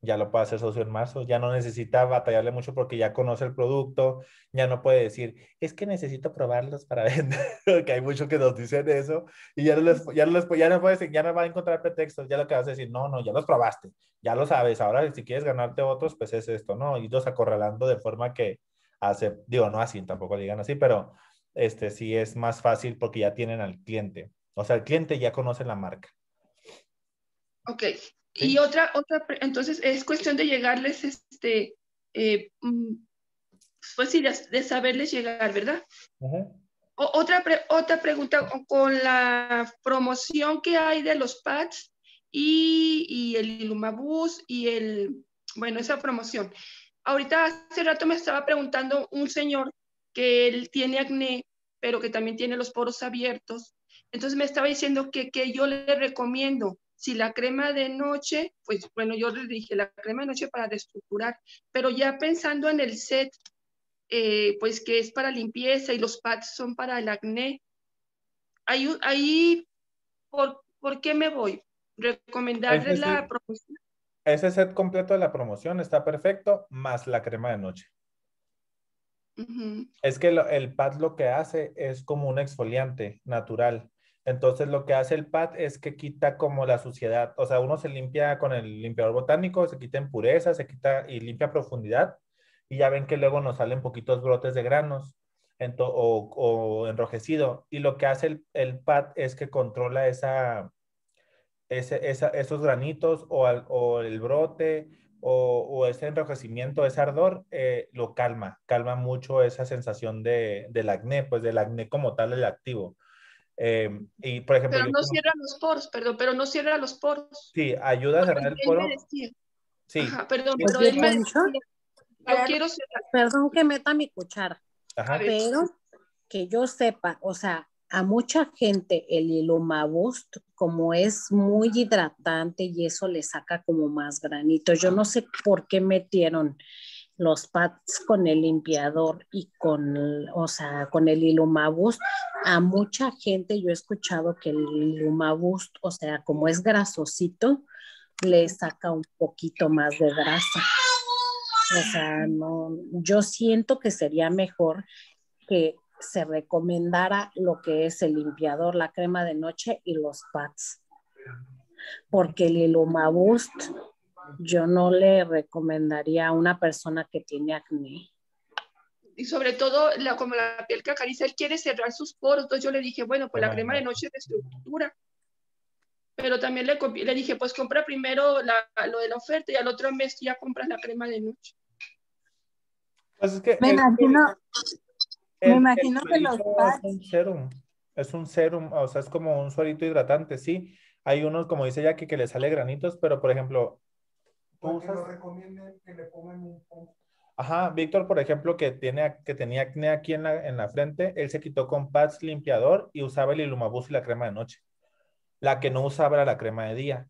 ya lo puede hacer socio en marzo, ya no necesita batallarle mucho porque ya conoce el producto, ya no puede decir, es que necesito probarlos para vender, que hay muchos que nos dicen eso, y ya no, les, ya, no ya, no puede, ya no va a encontrar pretextos, ya lo que vas a decir, no, no, ya los probaste, ya lo sabes, ahora si quieres ganarte otros, pues es esto, ¿no? Y los acorralando de forma que hace, digo, no así, tampoco digan así, pero este sí es más fácil porque ya tienen al cliente. O sea, el cliente ya conoce la marca. Ok. Y otra, otra, entonces es cuestión de llegarles, este, eh, mm, pues sí, de, saberles llegar, ¿verdad? otra, otra pregunta con la promoción que hay de los pads y, y el Ilumabus y el, bueno, esa promoción. Ahorita hace rato me estaba preguntando un señor que él tiene acné, pero que también tiene los poros abiertos. Entonces me estaba diciendo que, que yo le recomiendo, si la crema de noche, pues bueno, yo le dije la crema de noche para destructurar. pero ya pensando en el set, eh, pues que es para limpieza y los pads son para el acné, ahí, ahí ¿por, qué me voy? Recomendarle la promoción. Ese set completo de la promoción está perfecto, más la crema de noche. Es que el pad lo que hace es como un exfoliante natural. Entonces lo que hace el pad es que quita como la suciedad. O sea, uno se limpia con el limpiador botánico, se quita impureza, se quita y limpia profundidad. Y ya ven que luego nos salen poquitos brotes de granos o, enrojecido. Y lo que hace el, pad es que controla esos granitos o, o el brote o, ese enrojecimiento, ese ardor, eh, lo calma, calma mucho esa sensación de, del acné, pues del acné como tal, el activo. Eh, y por ejemplo, no cierra los poros, perdón, pero no cierra los poros. Sí, ayuda a cerrar el poro. Sí. perdón, pues, Perdón que meta mi cuchara. Pero que yo sepa, o sea, a mucha gente el Ilumabust, como es muy hidratante y eso le saca como más granito. Yo no sé por qué metieron los pads con el limpiador y con, o sea, con el ilumabust. A mucha gente yo he escuchado que el ilumabust, o sea, como es grasosito, le saca un poquito más de grasa. O sea, no, yo siento que sería mejor que se recomendara lo que es el limpiador, la crema de noche y los pads. Porque el Ilumabust yo no le recomendaría a una persona que tiene acné. Y sobre todo, como la piel que acaricia, él quiere cerrar sus poros. yo le dije, bueno, pues la crema de noche es de estructura. Pero también le, dije, pues compra primero lo de la oferta y al otro mes ya compras la crema de noche. Pues es un serum, es o sea, es como un suerito hidratante, sí. Hay unos, como dice Jackie, que le sale granitos, pero por ejemplo, tú Ajá, Víctor, por ejemplo, que, tiene, que tenía acné aquí en la, en la frente, él se quitó con pads limpiador y usaba el Ilumabus y la crema de noche. La que no usaba era la crema de día.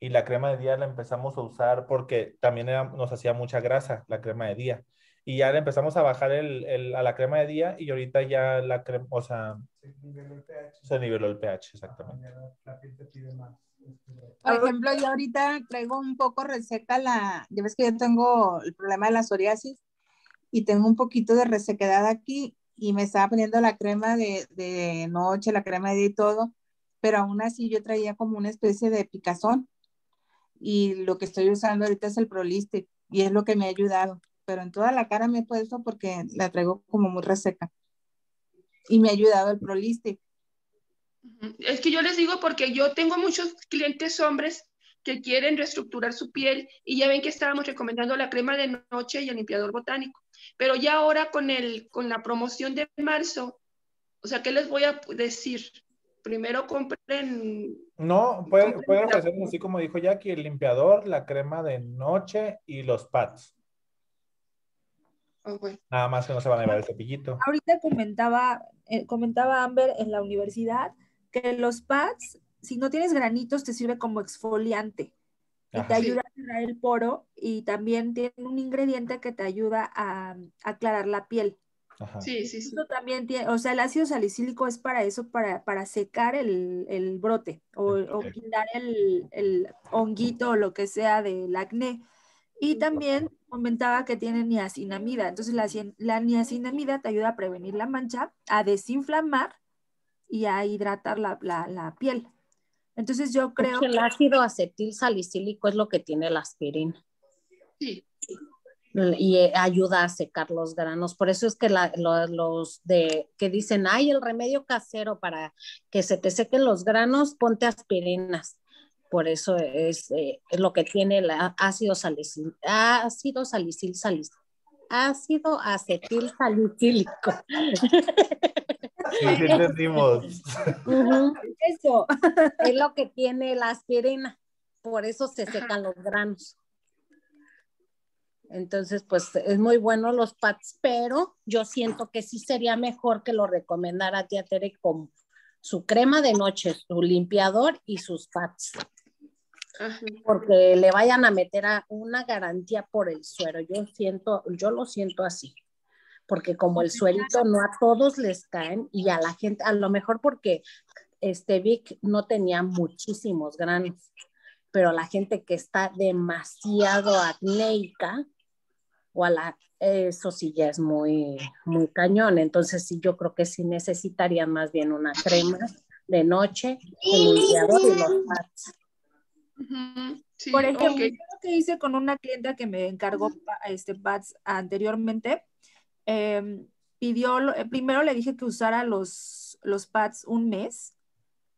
Y la crema de día la empezamos a usar porque también nos hacía mucha grasa la crema de día y ya empezamos a bajar el, el, a la crema de día y ahorita ya la crema, o sea, se niveló el pH. Se niveló el pH, exactamente. Ah, este, Por ejemplo, yo ahorita traigo un poco reseca la, ya ves que yo tengo el problema de la psoriasis y tengo un poquito de resequedad aquí y me estaba poniendo la crema de, de noche, la crema de día y todo, pero aún así yo traía como una especie de picazón y lo que estoy usando ahorita es el Proliste y es lo que me ha ayudado pero en toda la cara me he puesto porque la traigo como muy reseca. Y me ha ayudado el Prolistic. Es que yo les digo porque yo tengo muchos clientes hombres que quieren reestructurar su piel y ya ven que estábamos recomendando la crema de noche y el limpiador botánico. Pero ya ahora con, el, con la promoción de marzo, o sea, ¿qué les voy a decir? Primero compren... No, pueden, pueden así como dijo Jackie, el limpiador, la crema de noche y los pads. Ah, Nada más que no se van a llevar el cepillito. Ahorita comentaba, eh, comentaba Amber en la universidad que los pads, si no tienes granitos, te sirve como exfoliante. Y te ayuda a cerrar el poro y también tiene un ingrediente que te ayuda a, aclarar la piel. Sí, sí, también tiene, o sea, el ácido salicílico es para eso, para, para secar el, brote o, o quitar el, el, honguito o lo que sea del acné. Y también comentaba que tiene niacinamida. Entonces, la, la, niacinamida te ayuda a prevenir la mancha, a desinflamar y a hidratar la, la, la piel. Entonces, yo creo. que el ácido acetil salicílico es lo que tiene la aspirina. Sí. Y ayuda a secar los granos. Por eso es que los, los de que dicen, hay el remedio casero para que se te sequen los granos, ponte aspirinas por eso eh, es, lo que tiene el ácido salicil, ácido salicil, salicil ácido acetil salicílico. Sí, Eso es lo que tiene la aspirina, por eso se secan los granos. Entonces, pues es muy bueno los pads, pero yo siento que sí sería mejor que lo recomendara tía Tere con su crema de noche, su limpiador y sus pads porque le vayan a meter a una garantía por el suero. Yo siento, yo lo siento así, porque como el suelito no a todos les caen y a la gente, a lo mejor porque este Vic no tenía muchísimos granos, pero la gente que está demasiado acnéica o la, eso sí ya es muy, muy cañón. Entonces sí, yo creo que sí necesitarían más bien una crema de noche, el y los pads. Por ejemplo, yo lo que hice con una clienta que me encargó este pads anteriormente, em, pidió, eh, primero le dije que usara los, los pads un mes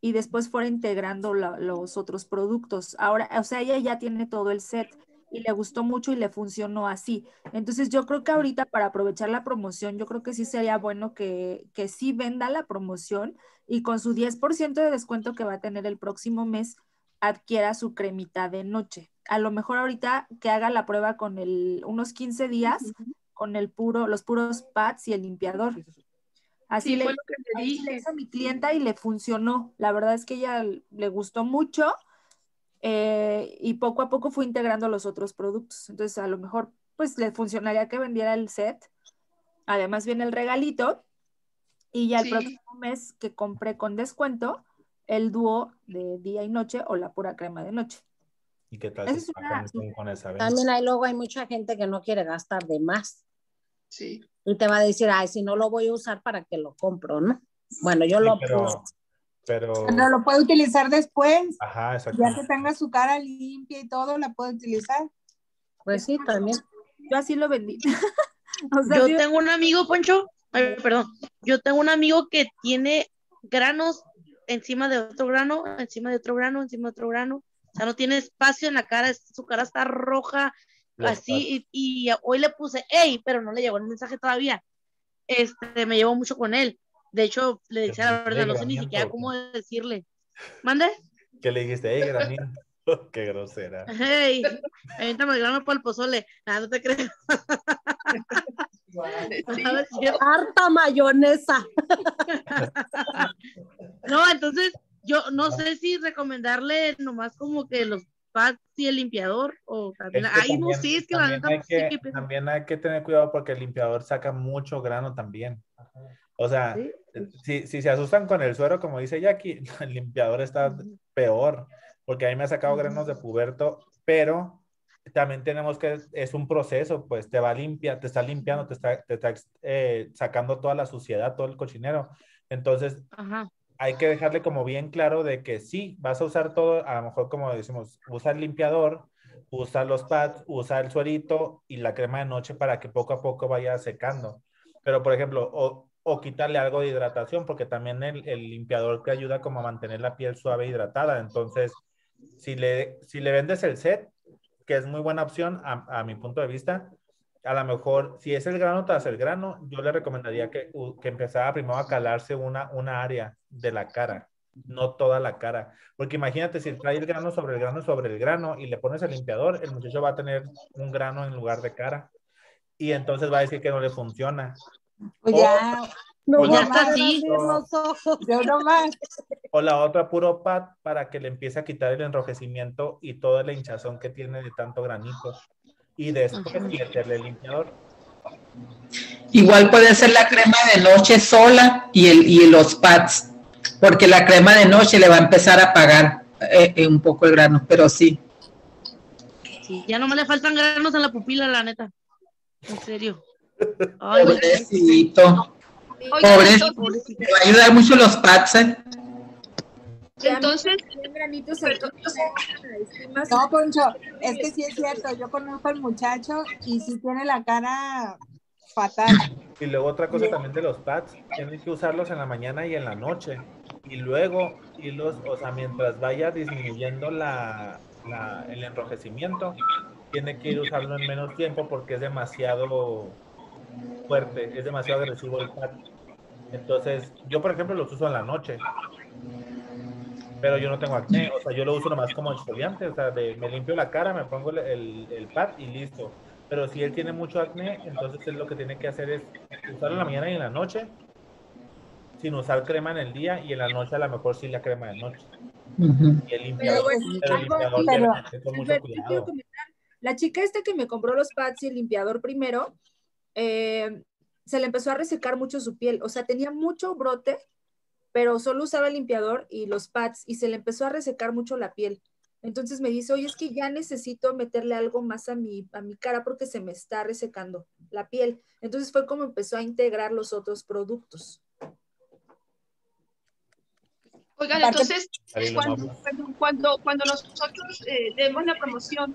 y después fuera integrando los otros productos. Ahora, o sea, ella ya tiene todo el set y le gustó mucho y le funcionó así. Entonces yo creo que ahorita para aprovechar la promoción, yo creo que sí sería bueno que, que sí venda la promoción y con su 10% de descuento que va a tener el próximo mes, adquiera su cremita de noche. A lo mejor ahorita que haga la prueba con el, unos 15 días con el puro, los puros pads y el limpiador. Así lo le, le hice a mi clienta y le funcionó. La verdad es que ella le gustó mucho eh, y poco a poco fue integrando los otros productos. Entonces, a lo mejor, pues le funcionaría que vendiera el set. Además, viene el regalito y ya el próximo mes que compré con descuento, el dúo de día y noche o la pura crema de noche. ¿Y qué tal También hay luego hay mucha gente que no quiere gastar de más. Sí. Y te va a decir, ay, si no lo voy a usar, ¿para que lo compro, no? Bueno, yo lo pero, no pero... pero lo puede utilizar después. Ajá, exacto. Ya que tenga su cara limpia y todo, la puede utilizar. Pues sí, también. Yo así lo vendí. yo, yo tengo un amigo, Poncho, ay, perdón, yo tengo un amigo que tiene granos encima de otro grano, encima de otro grano, encima de otro grano. O sea, no tiene espacio en la cara, su cara está roja, así. Y, hoy le puse, hey, pero no le llegó el mensaje todavía. Este, me llevó mucho con él. De hecho, le decía la verdad, no sé ni siquiera cómo decirle. ¿Mande? ¿Qué le dijiste? Hey, granito. Qué grosera. Hey, ahorita me grano para el pozole. Ah, no te creo. harta mayonesa. no, entonces yo no sé si recomendarle nomás como que los pads y el limpiador o también, no sí es que hay que, tener cuidado porque el limpiador saca mucho grano también. O sea, eh, si, se asustan con el suero, como dice Jackie, el limpiador está peor, porque ahí me ha sacado granos de puberto, pero también tenemos que, es, un proceso, pues te va limpia, te está limpiando, te está, eh, sacando toda la suciedad, todo el cochinero. Entonces, hay que dejarle como bien claro de que sí, vas a usar todo, a lo mejor como decimos, usar el limpiador, usar los pads, usar el suerito y la crema de noche para que poco a poco vaya secando. Pero, por ejemplo, o, quitarle algo de hidratación, porque también el, limpiador te ayuda como a mantener la piel suave e hidratada. Entonces, si le, si le vendes el set, que es muy buena opción a, a mi punto de vista. A lo mejor, si es el grano tras el grano, yo le recomendaría que, que empezara primero a calarse una, una área de la cara, no toda la cara. Porque imagínate, si trae el grano sobre el grano sobre el grano y le pones el limpiador, el muchacho va a tener un grano en lugar de cara. Y entonces va a decir que no le funciona. Pues ya, pues así. O la otra puro pad para que le empiece a quitar el enrojecimiento y toda la hinchazón que tiene de tanto granito. Y después el limpiador. Igual puede ser la crema de noche sola y, el, los pads, porque la crema de noche le va a empezar a apagar eh, eh, un poco el grano, pero sí. Sí, ya me le faltan granos en la pupila, la neta. En serio. Pobres, te va a mucho los pads. ¿eh? Entonces, no, Poncho, es que sí es cierto, yo conozco al muchacho y sí tiene la cara fatal. Y luego otra cosa también de los pads, tienes que usarlos en la mañana y en la noche. Y luego, y los, o sea, mientras vaya disminuyendo el enrojecimiento, tiene que ir usarlo en menos tiempo porque es demasiado fuerte, es demasiado agresivo el pad. Entonces, yo por ejemplo los uso en la noche. Pero yo no tengo acné, o sea, yo lo uso nomás como estudiante. o sea, me limpio la cara, me pongo el, el, pad y listo. Pero si él tiene mucho acné, entonces él lo que tiene que hacer es usarlo en la mañana y en la noche, sin usar crema en el día y en la noche a lo mejor sí la crema de noche. Y el limpiador, pero, el La chica esta que me compró los pads y el limpiador primero, eh, se le empezó a resecar mucho su piel, o sea, tenía mucho brote, pero solo usaba el limpiador y los pads y se le empezó a resecar mucho la piel. Entonces me dice, oye, es que ya necesito meterle algo más a mi, a mi cara porque se me está resecando la piel. Entonces fue como empezó a integrar los otros productos. Oigan, entonces, cuando, cuando, nosotros eh, demos la promoción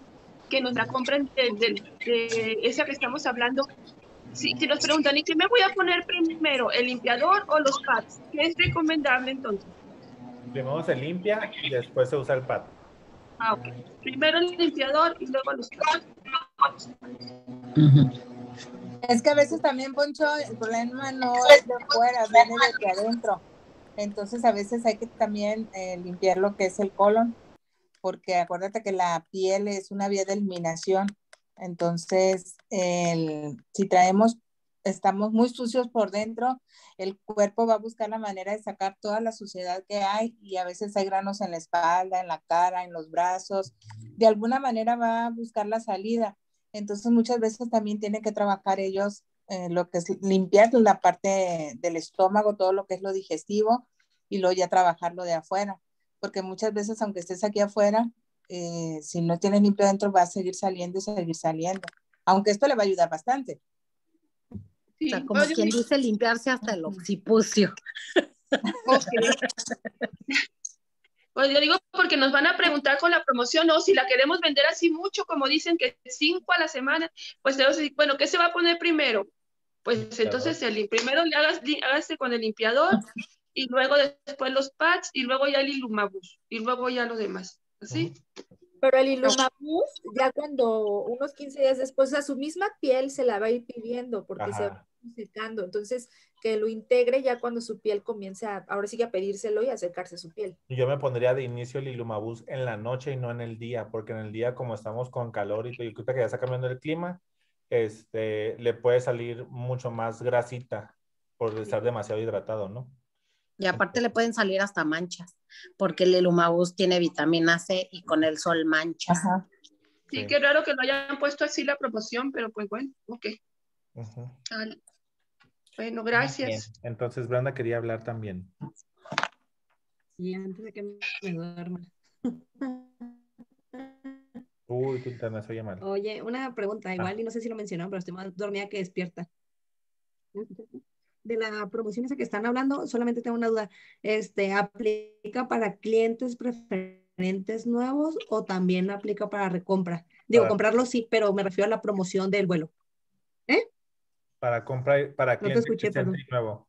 que nos la compren de esa que estamos hablando, si, si nos preguntan, ¿y qué me voy a poner primero, el limpiador o los pads? ¿Qué es recomendable entonces? Primero se limpia y después se usa el pad. Ah, Primero el limpiador y luego los pads. Es que a veces también, Poncho, el problema no es de afuera, viene de adentro. Entonces a veces hay que también eh, limpiar lo que es el colon, porque acuérdate que la piel es una vía de eliminación entonces, si traemos, estamos muy sucios por dentro, el cuerpo va a buscar la manera de sacar toda la suciedad que hay y a veces hay granos en la espalda, en la cara, en los brazos. De alguna manera va a buscar la salida. Entonces, muchas veces también tienen que trabajar ellos eh, lo que es limpiar la parte del estómago, todo lo que es lo digestivo y luego ya trabajarlo de afuera. Porque muchas veces, aunque estés aquí afuera, eh, si no tienes limpio dentro, va a seguir saliendo y seguir saliendo. Aunque esto le va a ayudar bastante. como quien dice limpiarse hasta el occipucio. Pues yo digo porque nos van a preguntar con la promoción, o si la queremos vender así mucho, como dicen que cinco a la semana, pues bueno, ¿qué se va a poner primero? Pues entonces el, primero le hagas, hágase con el limpiador y luego después los pads y luego ya el ilumabus y luego ya los demás. Sí. Pero el Ilumabus, ya cuando unos 15 días después, a su misma piel se la va a ir pidiendo porque se va secando. Entonces, que lo integre ya cuando su piel comience a, ahora sí que a pedírselo y acercarse a su piel. Yo me pondría de inicio el Ilumabus en la noche y no en el día, porque en el día, como estamos con calor y creo que ya está cambiando el clima, este, le puede salir mucho más grasita por estar demasiado hidratado, ¿no? Y aparte le pueden salir hasta manchas, porque el humabús tiene vitamina C y con el sol mancha. Sí, qué raro que lo hayan puesto así la promoción, pero pues bueno, ok. Bueno, gracias. Entonces, Branda quería hablar también. Sí, antes de que me duerma. Uy, se oye mal. Oye, una pregunta, igual, ah. y no sé si lo mencionaron, pero estoy más dormida que despierta de la promoción esa que están hablando, solamente tengo una duda. Este, ¿Aplica para clientes preferentes nuevos o también aplica para recompra? Digo, comprarlo sí, pero me refiero a la promoción del vuelo. ¿Eh? Para comprar, para clientes no nuevo.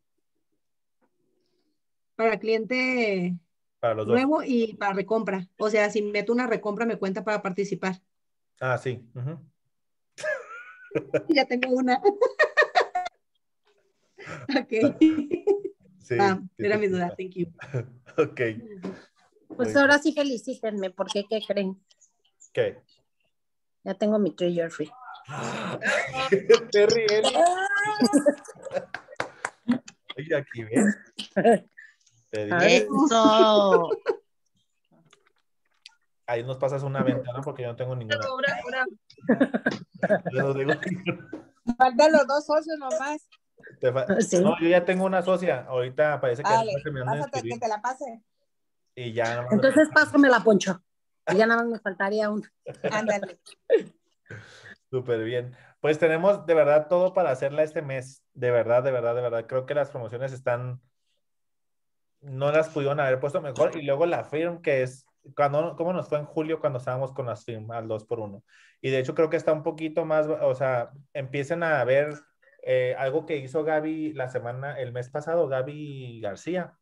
Para cliente para los nuevo y para recompra. O sea, si meto una recompra, me cuenta para participar. Ah, sí. ya tengo una. Ok. Sí. Ah, era mi duda, thank you. Ok. Pues ahora sí felicítenme, porque ¿qué creen? ¿Qué? Ya tengo mi trigger free. Te ríes. Oye, aquí ves. Te Eso. Ahí nos pasas una ventana porque yo no tengo ninguna. Ahora, ahora. Faltan los dos socios nomás. No, yo ya tengo una socia. Ahorita parece que que te la pase. Y ya la Poncho. Y ya nada más me faltaría un Ándale. Súper bien. Pues tenemos de verdad todo para hacerla este mes. De verdad, de verdad, de verdad. Creo que las promociones están. No las pudieron haber puesto mejor. Y luego la firm, que es. Cuando, ¿Cómo nos fue en julio cuando estábamos con las firm al 2 por 1 Y de hecho creo que está un poquito más. O sea, empiecen a ver eh, algo que hizo Gaby la semana, el mes pasado, Gaby García,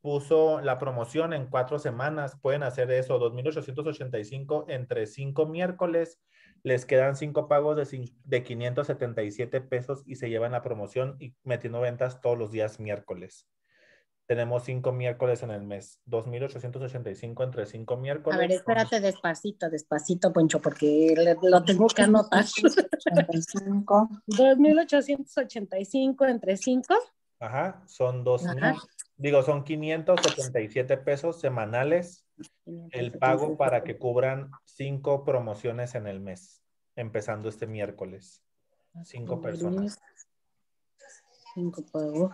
puso la promoción en cuatro semanas, pueden hacer eso, 2.885 entre cinco miércoles, les quedan cinco pagos de, de 577 pesos y se llevan la promoción y metiendo ventas todos los días miércoles. Tenemos cinco miércoles en el mes, 2.885 entre cinco miércoles. A ver, espérate despacito, despacito, Poncho, porque lo tengo que anotar. 2.885 entre cinco. Ajá, son dos, Mil, digo, son 577 pesos semanales el pago para que cubran cinco promociones en el mes, empezando este miércoles. Ah, cinco personas. Cinco pagos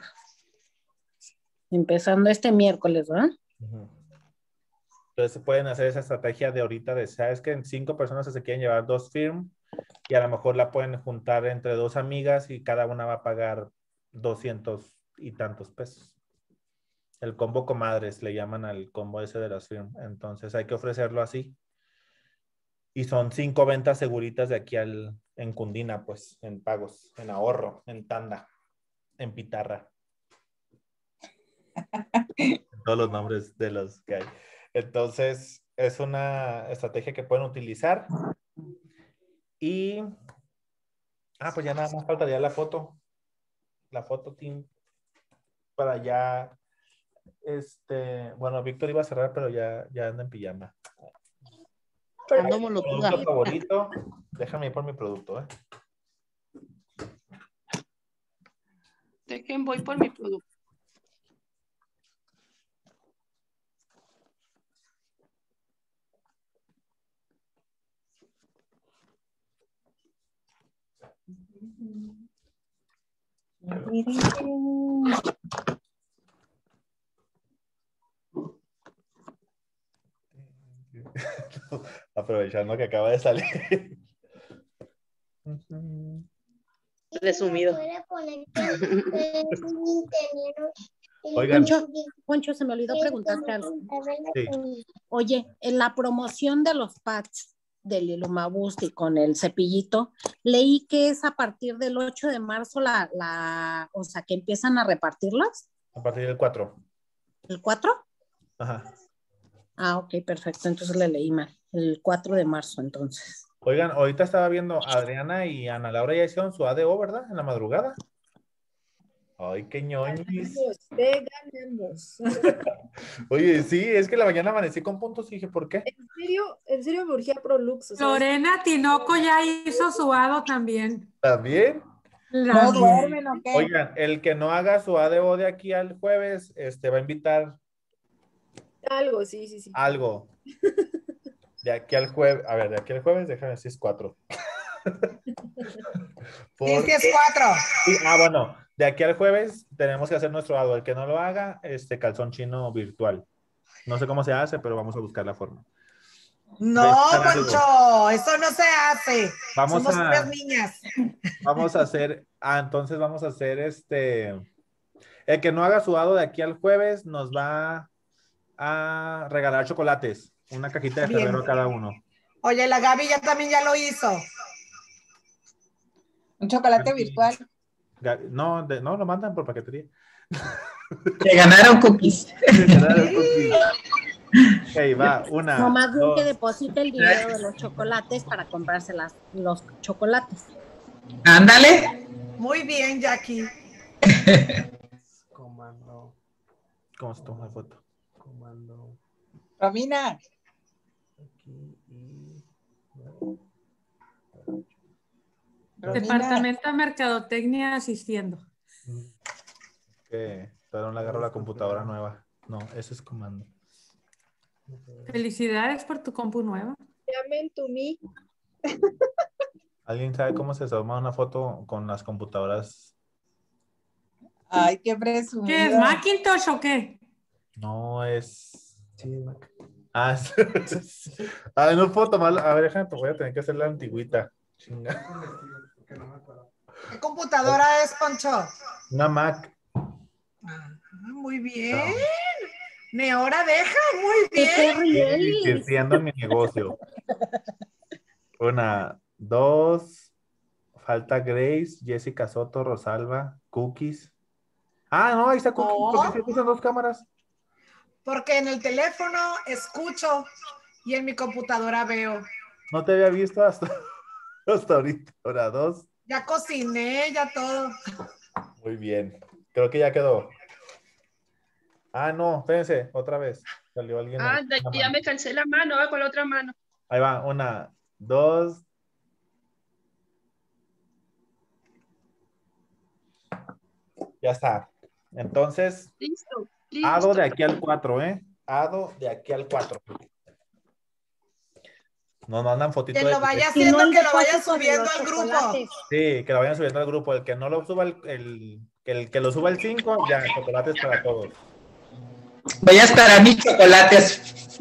empezando este miércoles, verdad pueden hacer esa estrategia de ahorita de, sabes que en cinco personas se quieren llevar dos firm y a lo mejor la pueden juntar entre dos amigas y cada una va a pagar doscientos y tantos pesos. El combo comadres le llaman al combo ese de las firm. Entonces hay que ofrecerlo así. Y son cinco ventas seguritas de aquí al, en Cundina, pues, en pagos, en ahorro, en tanda, en pitarra. Todos los nombres de los que hay. Entonces, es una estrategia que pueden utilizar. Y. Ah, pues ya nada más faltaría la foto. La foto, team Para ya. Este. Bueno, Víctor iba a cerrar, pero ya, ya anda en pijama. producto favorito. Déjame ir por mi producto, ¿eh? Dejen, voy por mi producto. Aprovechando que acaba de salir. Resumido. Oigan. Poncho, se me olvidó preguntarte Oye, en la promoción de los pads, del Ilumabusti con el cepillito, leí que es a partir del 8 de marzo la, la o sea, que empiezan a repartirlas. A partir del 4. ¿El 4? Ajá. Ah, ok, perfecto, entonces le leí mal. El 4 de marzo, entonces. Oigan, ahorita estaba viendo Adriana y Ana Laura ya hicieron su ADO, ¿verdad? En la madrugada. Ay, qué ñoñis. Te Oye, sí, es que la mañana amanecí con puntos y dije, ¿por qué? En serio, en serio me urgía Prolux. Lorena Tinoco ya hizo su ADO también. ¿También? No duermen, ok. Oigan, el que no haga su ADO de aquí al jueves, este, va a invitar. Algo, sí, sí, sí. Algo. De aquí al jueves, a ver, de aquí al jueves, déjame decir es cuatro. Por... es cuatro. ah, bueno, de aquí al jueves tenemos que hacer nuestro dado. El que no lo haga, este calzón chino virtual. No sé cómo se hace, pero vamos a buscar la forma. No, Concho, eso no se hace. Vamos Somos a, niñas. Vamos a hacer, ah, entonces vamos a hacer este. El que no haga su dado de aquí al jueves nos va a regalar chocolates. Una cajita de febrero cada uno. Oye, la Gaby ya también ya lo hizo. Un chocolate virtual. No, no, lo mandan por paquetería. Te ganaron cookies. Te ganaron cookies. va, una. No más que deposita el dinero de los chocolates para comprarse las, los chocolates. Ándale. Muy bien, Jackie. Comando. ¿Cómo se toma foto? Comando. Romina. Departamento de Mercadotecnia asistiendo. Que perdón, no le agarro la computadora nueva. No, eso es comando. Felicidades por tu compu nueva. Llamen to mí. ¿Alguien sabe cómo se toma una foto con las computadoras? Ay, qué presumido. ¿Qué es Macintosh o qué? No, es... Sí, Mac. Ah, ah, no puedo tomar... A ver, déjame, pues voy a tener que hacer la antigüita. Chinga. ¿Qué computadora es, Poncho? Una Mac. Ah, muy bien. Me ahora deja, muy bien. Estoy mi negocio. Una, dos, falta Grace, Jessica Soto, Rosalba, Cookies. Ah, no, ahí está Cookies, ¿Por qué se usan dos cámaras. Porque en el teléfono escucho y en mi computadora veo. No te había visto hasta hasta ahorita, hora dos. Ya cociné, ya todo. Muy bien. Creo que ya quedó. Ah, no, espérense, otra vez. Salió alguien. Ah, ya me cansé la mano, voy con la otra mano. Ahí va, una, dos. Ya está. Entonces, listo, ¿eh? de aquí al cuatro, ¿eh? Hado de aquí al cuatro nos mandan fotitos. Que lo vaya que lo subiendo al grupo. Sí, que lo vayan subiendo al grupo. El que no lo suba, el, el, el que lo suba el 5, ya, chocolates para todos. vayas a mí, chocolates.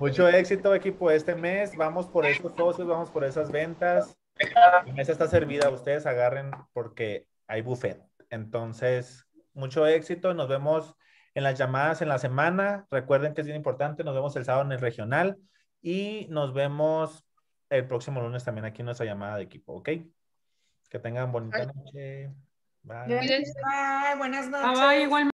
Mucho éxito, equipo, este mes. Vamos por esos socios, vamos por esas ventas. La mesa está servida, ustedes agarren porque hay buffet. Entonces, mucho éxito. Nos vemos en las llamadas en la semana. Recuerden que es bien importante. Nos vemos el sábado en el regional y nos vemos el próximo lunes también aquí en nuestra llamada de equipo, ¿ok? Que tengan bonita noche. Bye. Bye. Buenas noches. Bye,